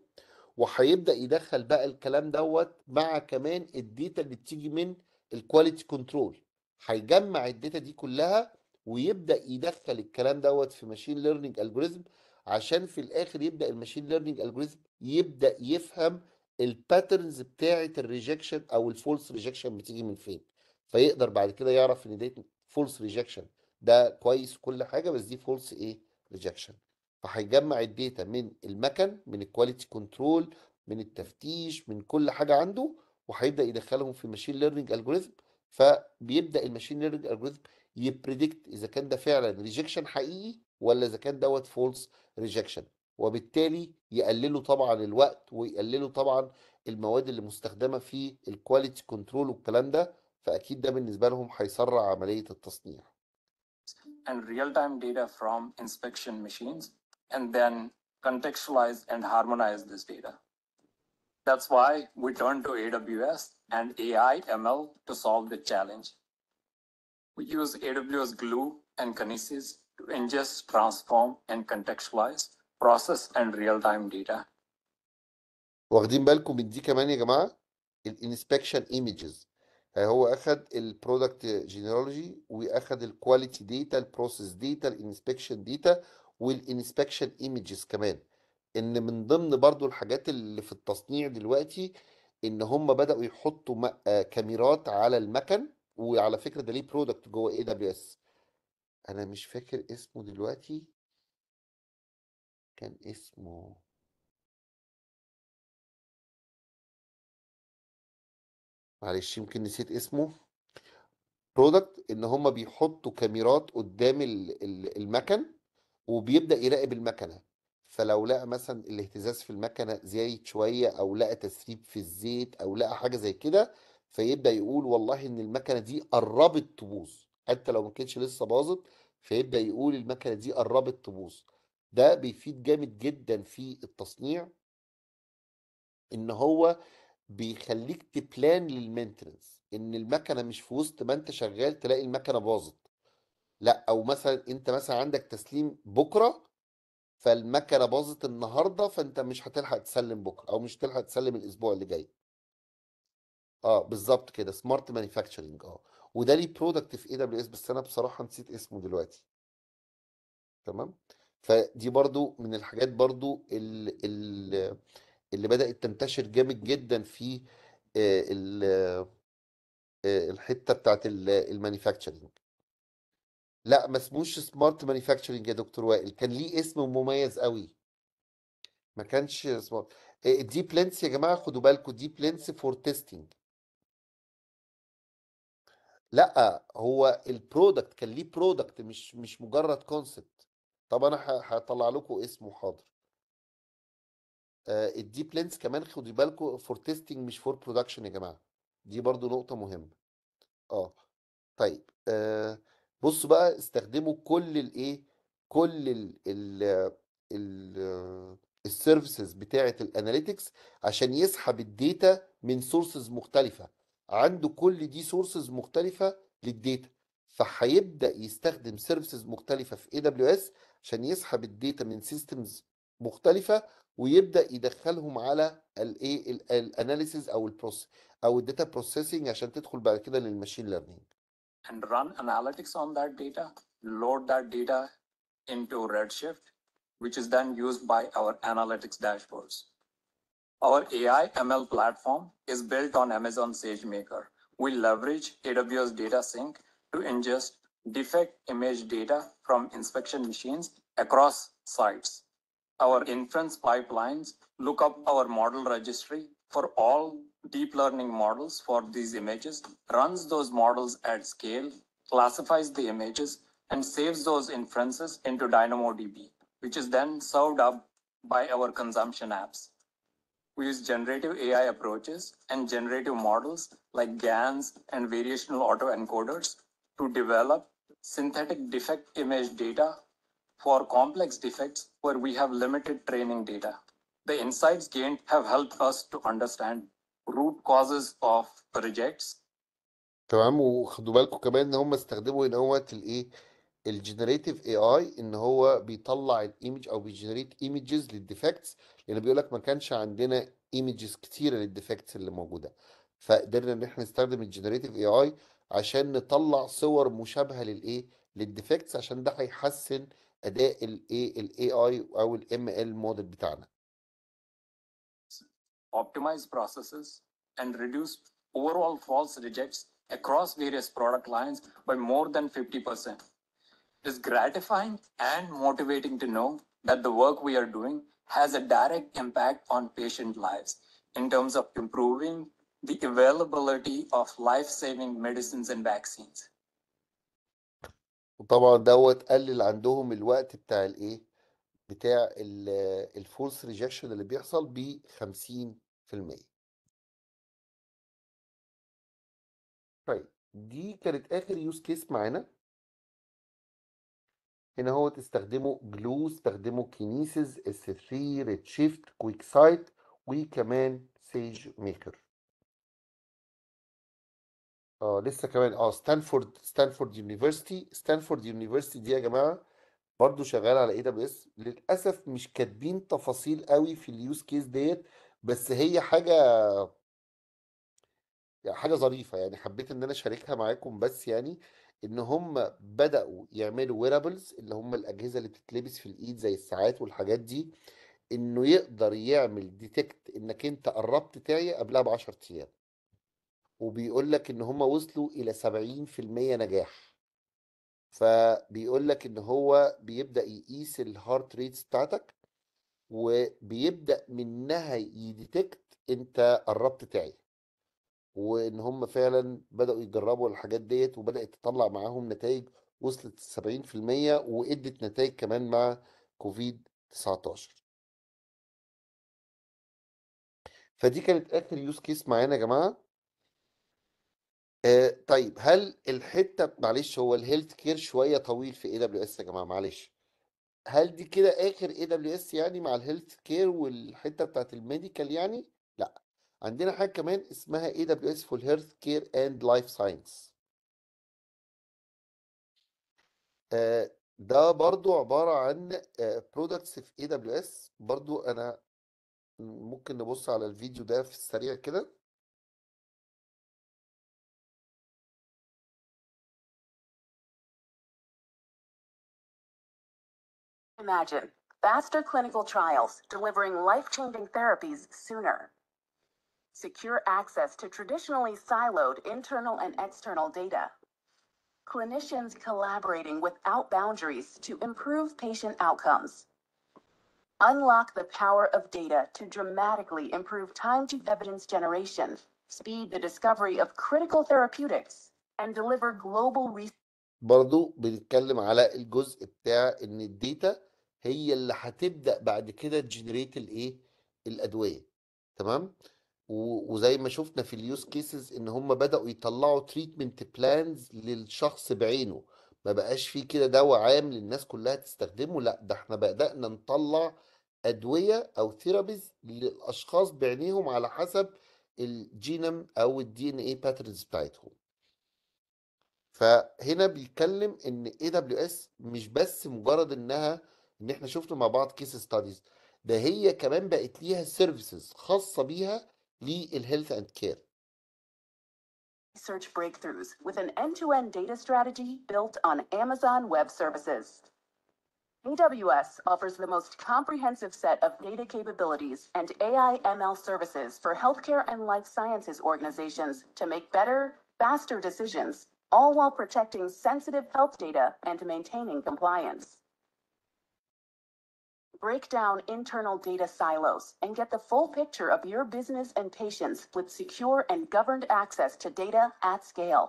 وهيبدا يدخل بقى الكلام دوت مع كمان الداتا اللي بتيجي من الكواليتي كنترول هيجمع الداتا دي كلها ويبدا يدخل الكلام دوت في ماشين ليرنينج الجوريزم عشان في الاخر يبدا الماشين ليرنينج الجوريزم يبدا يفهم الباترنز بتاعه الريجكشن او الفولس ريجكشن بتيجي من فين فيقدر بعد كده يعرف ان ديت فولس ريجكشن ده كويس كل حاجه بس دي فولس ايه ريجكشن فهيجمع الداتا من المكن من الكواليتي كنترول من التفتيش من كل حاجه عنده وهيبدا يدخلهم في ماشين ليرنينج الجوريزم فبيبدا الماشين ليرنينج الجوريزم يبريدكت اذا كان ده فعلا ريجكشن حقيقي ولا اذا كان دوت فولس ريجكشن وبالتالي يقللوا طبعا الوقت ويقللوا طبعا المواد اللي مستخدمه في الكواليتي كنترول والكلام ده فاكيد ده بالنسبه لهم هيسرع عمليه التصنيع and real-time data from inspection machines, and then contextualize and harmonize this data. That's why we turned to AWS and AI ML to solve the challenge. We use AWS Glue and Kinesis to ingest, transform, and contextualize process and real-time data. واخدين بالكم من دي كمان يا جماعه الانسبكشن ايمجز يعني هو اخد البرودكت جينيرولوجي واخد الكواليتي داتا البروسيس داتا الانسبكشن داتا والانسبكشن ايمجز كمان ان من ضمن برضو الحاجات اللي في التصنيع دلوقتي ان هم بداوا يحطوا آه، كاميرات على المكن وعلى فكره ده ليه برودكت جوه اي دبليو اس انا مش فاكر اسمه دلوقتي كان اسمه معلش يمكن نسيت اسمه برودكت ان هم بيحطوا كاميرات قدام المكن وبيبدا يراقب المكنه فلو لقى مثلا الاهتزاز في المكنه زايد شويه او لقى تسريب في الزيت او لقى حاجه زي كده فيبدا يقول والله ان المكنه دي قربت تبوظ حتى لو ما كانتش لسه باظت فيبدا يقول المكنه دي قربت تبوظ ده بيفيد جامد جدا في التصنيع ان هو بيخليك تبلان للمينتنس ان المكنه مش في وسط ما انت شغال تلاقي المكنه باظت لا او مثلا انت مثلا عندك تسليم بكره فالمكنه باظت النهارده فانت مش هتلحق تسلم بكره او مش هتلحق تسلم الاسبوع اللي جاي اه بالظبط كده سمارت مانيفاكتشرنج اه وده ليه برودكت في اي دبليو اس بس انا بصراحه نسيت اسمه دلوقتي تمام فدي برضو من الحاجات برضو ال ال اللي بدأت تنتشر جامد جدا في الحتة بتاعت المانيفاكتشرنج لا ما اسموش سمارت مانيفاكتشرنج يا دكتور وائل كان ليه اسم مميز قوي ما كانش سمارت الديب لينس يا جماعه خدوا بالكم ديب لينس فور تيستنج لا هو البرودكت كان ليه برودكت مش مش مجرد كونسبت طب انا هطلع لكم اسمه حاضر آه، الديب لينس كمان خدوا بالكم فور تيستنج مش فور برودكشن يا جماعه دي برضو نقطه مهمه اه طيب آه بصوا بقى استخدموا كل الايه كل ال ال ال السيرفيسز بتاعه الاناليتكس عشان يسحب الداتا من سورسز مختلفه عنده كل دي سورسز مختلفه للداتا فهيبدا يستخدم سيرفيسز مختلفه في اي دبليو اس عشان يسحب الداتا من سيستمز مختلفه ويبدا يدخلهم على الايه الاناليسيز او البروس او الداتا بروسيسنج عشان تدخل بعد كده للماشين ليرنينج and run analytics on that data load that data into redshift which is then used by our analytics dashboards our ai ml platform is built on amazon sagemaker we leverage aws data sync to ingest defect image data from inspection machines across sites our inference pipelines, look up our model registry for all deep learning models for these images, runs those models at scale, classifies the images, and saves those inferences into DynamoDB, which is then served up by our consumption apps. We use generative AI approaches and generative models like GANs and variational autoencoders to develop synthetic defect image data for complex defects where we have limited training data. The insights gained have helped us to understand root causes of rejects. تمام وخدوا بالكم كمان ان هم استخدموا ان هو الايه الجنريتيف اي اي ان هو بيطلع الايمج او بيجنريت ايمجز للديفكتس لان بيقول لك ما كانش عندنا ايمجز كتيره للديفكتس اللي موجوده فقدرنا ان احنا نستخدم الجنريتيف اي اي عشان نطلع صور مشابهه للايه للديفكتس عشان ده هيحسن اداء الايه الاي اي او الام ال موديل بتاعنا optimize processes and reduce overall false rejects across various product lines by more than 50%. It is gratifying and motivating to know that the work we are doing has a direct impact on patient lives in terms of improving the availability of life saving medicines and vaccines. وطبعا دوت قلل عندهم الوقت بتاع الايه بتاع الفورس ريجكشن اللي بيحصل ب 50% طيب دي كانت اخر يوز كيس معانا هنا هو تستخدمه جلو استخدمه كينيسز اس 3 ريد شيفت كويك سايت وكمان سيج ميكر اه لسه كمان اه ستانفورد ستانفورد يونيفرستي ستانفورد يونيفرستي دي يا جماعه برضو شغال على اي دبليو اس للاسف مش كاتبين تفاصيل قوي في اليوز كيس ديت بس هي حاجه يعني حاجه ظريفه يعني حبيت ان انا اشاركها معاكم بس يعني ان هم بداوا يعملوا ويرابلز اللي هم الاجهزه اللي بتتلبس في الايد زي الساعات والحاجات دي انه يقدر يعمل ديتكت انك انت قربت تعيا قبلها ب 10 ايام وبيقول لك ان هم وصلوا الى 70% نجاح فبيقول لك ان هو بيبدا يقيس الهارت ريتس بتاعتك وبيبدا منها يديتكت انت قربت تعي وان هم فعلا بداوا يجربوا الحاجات ديت وبدات تطلع معاهم نتائج وصلت 70% وادت نتائج كمان مع كوفيد 19 فدي كانت اخر يوز كيس معانا يا جماعه آه طيب هل الحته معلش هو الهيلث كير شويه طويل في اي دبليو اس يا جماعه معلش هل دي كده اخر اي دبليو اس يعني مع الهيلث كير والحته بتاعت الميديكال يعني لا عندنا حاجه كمان اسمها اي دبليو اس فور هيلث كير اند لايف ساينس ده برضو عباره عن برودكتس آه، في اي دبليو اس برضو انا ممكن نبص على الفيديو ده في السريع كده Imagine faster clinical trials delivering life changing therapies sooner. Secure access to traditionally siloed internal and external data. Clinicians collaborating without boundaries to improve patient outcomes. Unlock the power of data to dramatically improve time to evidence generation, speed the discovery of critical therapeutics, and deliver global research. برضو بنتكلم على الجزء بتاع ان الداتا هي اللي هتبدا بعد كده تجنريت الايه الادويه تمام وزي ما شفنا في اليوز كيسز ان هم بداوا يطلعوا تريتمنت بلانز للشخص بعينه ما بقاش فيه كده دواء عام للناس كلها تستخدمه لا ده احنا بدانا نطلع ادويه او ثيرابيز للاشخاص بعينيهم على حسب الجينم او الدي ان اي باترنز بتاعتهم فهنا بيتكلم ان اي دبليو اس مش بس مجرد انها ان احنا شفنا مع بعض كيس ستاديز ده هي كمان بقت ليها سيرفيسز خاصه بيها للهيلث اند كير Research breakthroughs with an end-to-end -end data strategy built on Amazon Web Services. AWS offers the most comprehensive set of data capabilities and AI ML services for healthcare and life sciences organizations to make better, faster decisions, all while protecting sensitive health data and maintaining compliance. break down internal data silos and get the full picture of your business and patients with secure and governed access to data at scale.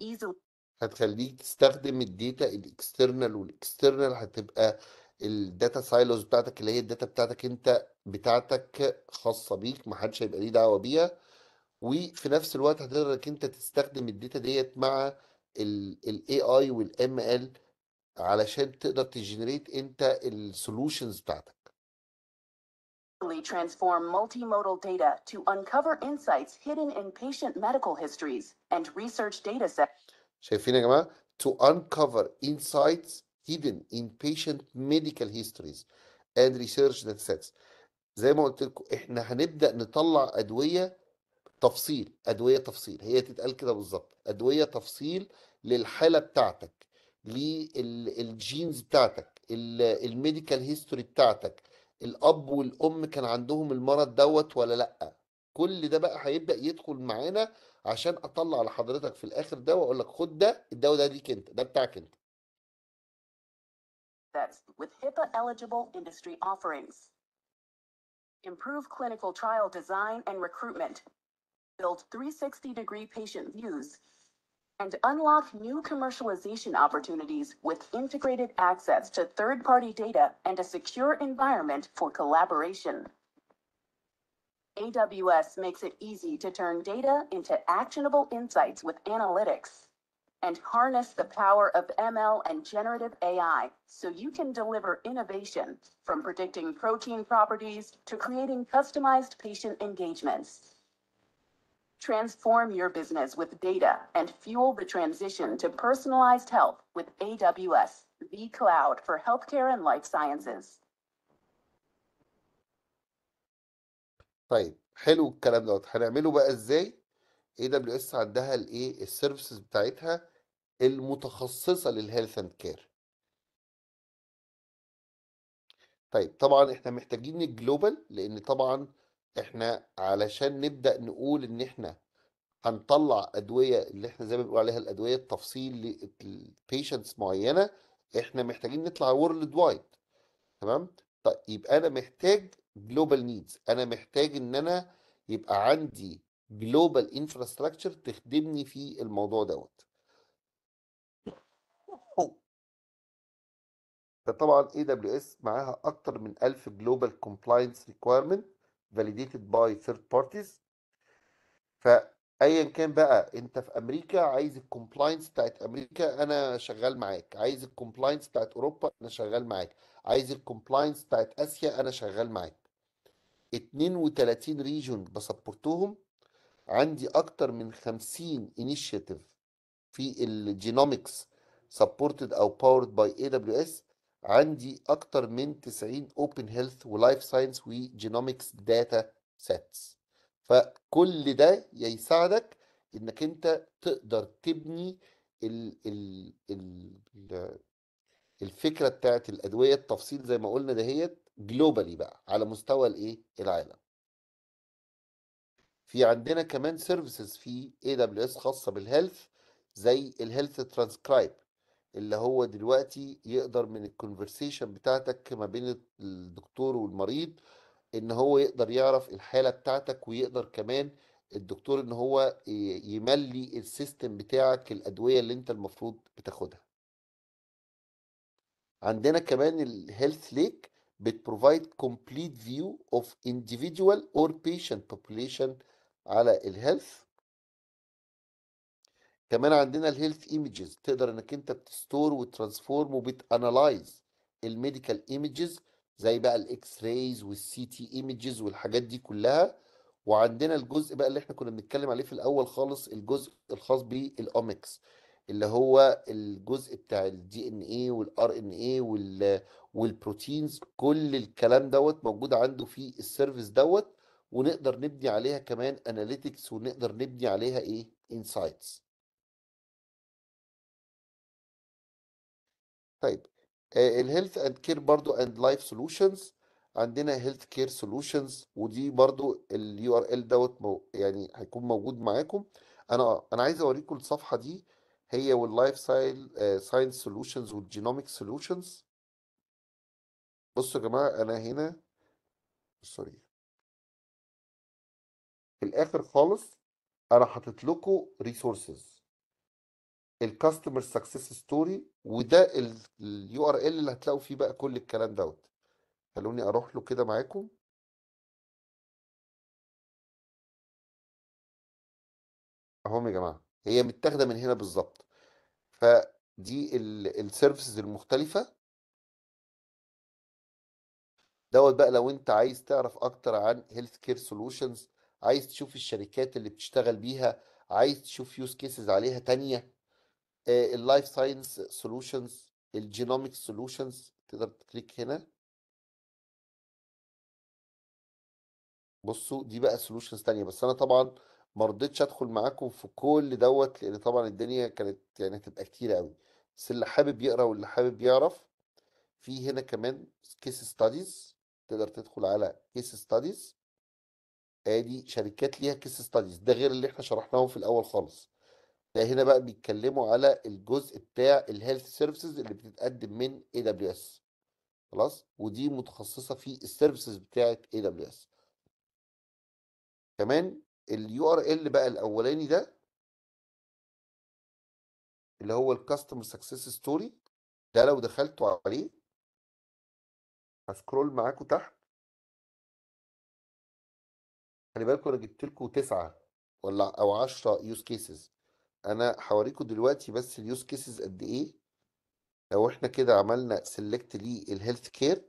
easily. هتخليك تستخدم الداتا الاكسترنال والاكسترنال هتبقى الداتا سايلوز بتاعتك اللي هي الداتا بتاعتك انت بتاعتك خاصه بيك محدش هيبقى ليه دعوه بيها وفي نفس الوقت هتقدر انك انت تستخدم الداتا ديت مع الاي اي والام ال علشان تقدر تجنريت انت السولوشنز بتاعتك transform multimodal data to uncover insights hidden in patient medical histories and research data set شايفين يا جماعه to uncover insights hidden in patient medical histories and research data sets زي ما قلت لكم احنا هنبدا نطلع ادويه تفصيل ادويه تفصيل هي تتقال كده بالظبط ادويه تفصيل للحاله بتاعتك للجينز بتاعتك الميديكال هيستوري بتاعتك الاب والام كان عندهم المرض دوت ولا لا كل ده بقى هيبدا يدخل معانا عشان اطلع لحضرتك في الاخر ده واقول لك خد ده الدواء ده ليك انت ده بتاعك انت with HIPAA eligible industry offerings improve clinical trial design and recruitment build 360 degree patient views and unlock new commercialization opportunities with integrated access to third-party data and a secure environment for collaboration. AWS makes it easy to turn data into actionable insights with analytics and harness the power of ML and generative AI so you can deliver innovation from predicting protein properties to creating customized patient engagements. Transform your business with data and fuel the transition to personalized health with AWS, the cloud for healthcare and life sciences. طيب حلو الكلام دوت هنعمله بقى ازاي؟ اي دبليو اس عندها الايه السيرفيسز بتاعتها المتخصصه للهيلث اند كير. طيب طبعا احنا محتاجين الجلوبال لان طبعا احنا علشان نبدأ نقول ان احنا هنطلع ادويه اللي احنا زي ما بنقول عليها الادويه التفصيل لبيشنتس معينه احنا محتاجين نطلع وورلد وايد تمام طيب يبقى انا محتاج جلوبال نيدز انا محتاج ان انا يبقى عندي جلوبال انفراستراكشر تخدمني في الموضوع دوت فطبعا اي دبليو اس معاها اكتر من 1000 جلوبال كومبلاينس ريكويرمنت validated by third parties فايا كان بقى انت في امريكا عايز الكومبلاينس بتاعت امريكا انا شغال معاك عايز الكومبلاينس بتاعت اوروبا انا شغال معاك عايز الكومبلاينس بتاعت اسيا انا شغال معاك 32 ريجون بسبورتهم عندي اكتر من 50 انيشيتيف في الجينومكس سبورتد او باورد باي اي دبليو اس عندي اكتر من 90 اوبن هيلث ولايف ساينس وجينومكس داتا سيتس فكل ده يساعدك انك انت تقدر تبني ال ال ال الفكره بتاعت الادويه التفصيل زي ما قلنا دهيت جلوبالي بقى على مستوى الايه العالم في عندنا كمان سيرفيسز في اي دبليو اس خاصه بالهيلث زي الهيلث ترانسكرايب اللي هو دلوقتي يقدر من الكونفرسيشن بتاعتك ما بين الدكتور والمريض ان هو يقدر يعرف الحالة بتاعتك ويقدر كمان الدكتور ان هو يملي السيستم بتاعك الادوية اللي انت المفروض بتاخدها عندنا كمان الهيلث ليك بتبروفايد كومبليت فيو اوف individual اور patient population على الهيلث كمان عندنا الهيلث ايمجز تقدر انك انت بتستور وترانسفورم وبتانلايز الميديكال ايمجز زي بقى الاكس رايز والسي تي ايمجز والحاجات دي كلها وعندنا الجزء بقى اللي احنا كنا بنتكلم عليه في الاول خالص الجزء الخاص بالاومكس اللي هو الجزء بتاع الدي ان اي والار ان اي والبروتينز كل الكلام دوت موجود عنده في السيرفيس دوت ونقدر نبني عليها كمان اناليتكس ونقدر نبني عليها ايه انسايتس طيب الهيلث اند كير برضو اند لايف سولوشنز عندنا هيلث كير سولوشنز ودي برضو اليو ار ال دوت يعني هيكون موجود معاكم انا انا عايز اوريكم الصفحه دي هي واللايف ساينس سولوشنز والجينوميك سولوشنز بصوا يا جماعه انا هنا سوري في الاخر خالص انا حاطط لكم ريسورسز الكاستمر سكسس ستوري وده اليو ار ال اللي هتلاقوا فيه بقى كل الكلام دوت خلوني اروح له كده معاكم اهو يا جماعه هي متاخده من هنا بالظبط فدي السيرفيسز المختلفه دوت بقى لو انت عايز تعرف اكتر عن هيلث كير سولوشنز عايز تشوف الشركات اللي بتشتغل بيها عايز تشوف يوز كيسز عليها تانية اللايف ساينس سولوشنز الجينوميك سولوشنز تقدر تكليك هنا بصوا دي بقى سولوشنز تانية بس انا طبعا ما رضيتش ادخل معاكم في كل دوت لان طبعا الدنيا كانت يعني هتبقى كتيرة قوي بس اللي حابب يقرا واللي حابب يعرف في هنا كمان كيس ستاديز تقدر تدخل على كيس ستاديز ادي شركات ليها كيس ستاديز ده غير اللي احنا شرحناهم في الاول خالص ده هنا بقى بيتكلموا على الجزء بتاع الهيلث سيرفيسز اللي بتتقدم من اي دبليو اس خلاص ودي متخصصه في السيرفيسز بتاعه اي دبليو اس كمان اليو ار ال بقى الاولاني ده اللي هو الكاستمر سكسس ستوري ده لو دخلتوا عليه هسكرول معاكم تحت خلي بالكم انا جبت لكم تسعه ولا او 10 يوز كيسز انا هوريكم دلوقتي بس اليوز كيسز قد ايه لو احنا كده عملنا سيلكت للهيلث كير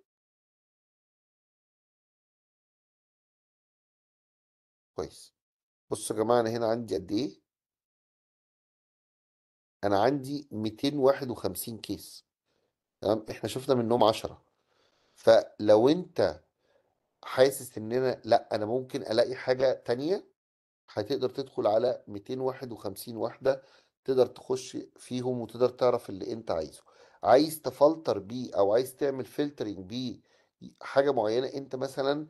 كويس بصوا يا جماعه انا هنا عندي قد ايه انا عندي 251 كيس تمام احنا شفنا منهم 10 فلو انت حاسس ان انا لا انا ممكن الاقي حاجه تانية هتقدر تدخل على 251 وحدة تقدر تخش فيهم وتقدر تعرف اللي انت عايزه عايز تفلتر بيه او عايز تعمل فلترنج بيه حاجة معينة انت مثلا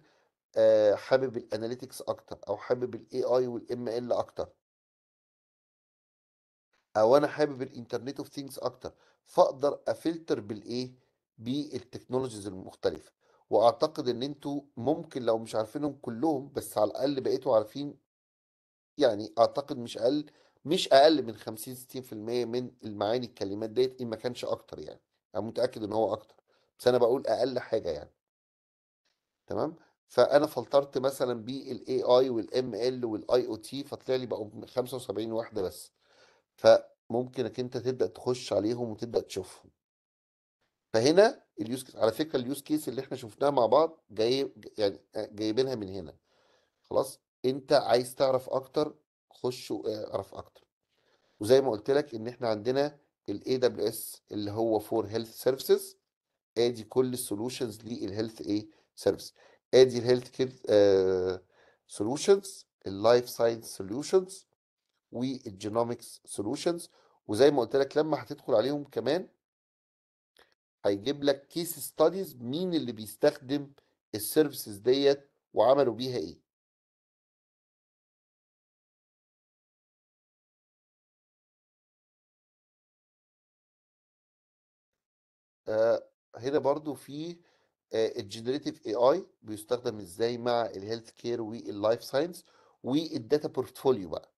آه، حابب الاناليتكس اكتر او حابب الاي اي والام ال اكتر او انا حابب الانترنت اوف ثينجز اكتر فاقدر افلتر بالايه بالتكنولوجيز المختلفه واعتقد ان انتوا ممكن لو مش عارفينهم كلهم بس على الاقل بقيتوا عارفين يعني اعتقد مش اقل مش اقل من 50 60% من المعاني الكلمات ديت ان ما كانش اكتر يعني انا متاكد ان هو اكتر بس انا بقول اقل حاجه يعني تمام فانا فلترت مثلا بالاي اي والام ال والاي او تي فطلع لي بقوا 75 واحده بس فممكنك انت تبدا تخش عليهم وتبدا تشوفهم فهنا اليوز كيس على فكره اليوز كيس اللي احنا شفناها مع بعض جاي يعني جايبينها من هنا خلاص انت عايز تعرف اكتر خش واعرف اكتر وزي ما قلت لك ان احنا عندنا الاي دبليو اس اللي هو فور هيلث سيرفيسز ادي كل السولوشنز للهيلث ايه سيرفيس ادي الهيلث كير سولوشنز اللايف ساينس سولوشنز والجينومكس سولوشنز وزي ما قلت لك لما هتدخل عليهم كمان هيجيب لك كيس ستاديز مين اللي بيستخدم السيرفيسز ديت وعملوا بيها ايه آه، هنا برضو في الجنريتيف اي اي بيستخدم ازاي مع الهيلث كير واللايف ساينس والداتا بورتفوليو بقى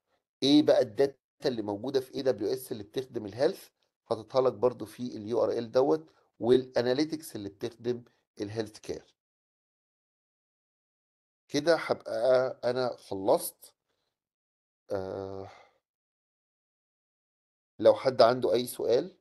ايه بقى الداتا اللي موجوده في اي دبليو اس اللي بتخدم الهيلث حاططها لك برضو في اليو ار ال دوت والاناليتكس اللي بتخدم الهيلث كير كده هبقى انا خلصت آه لو حد عنده اي سؤال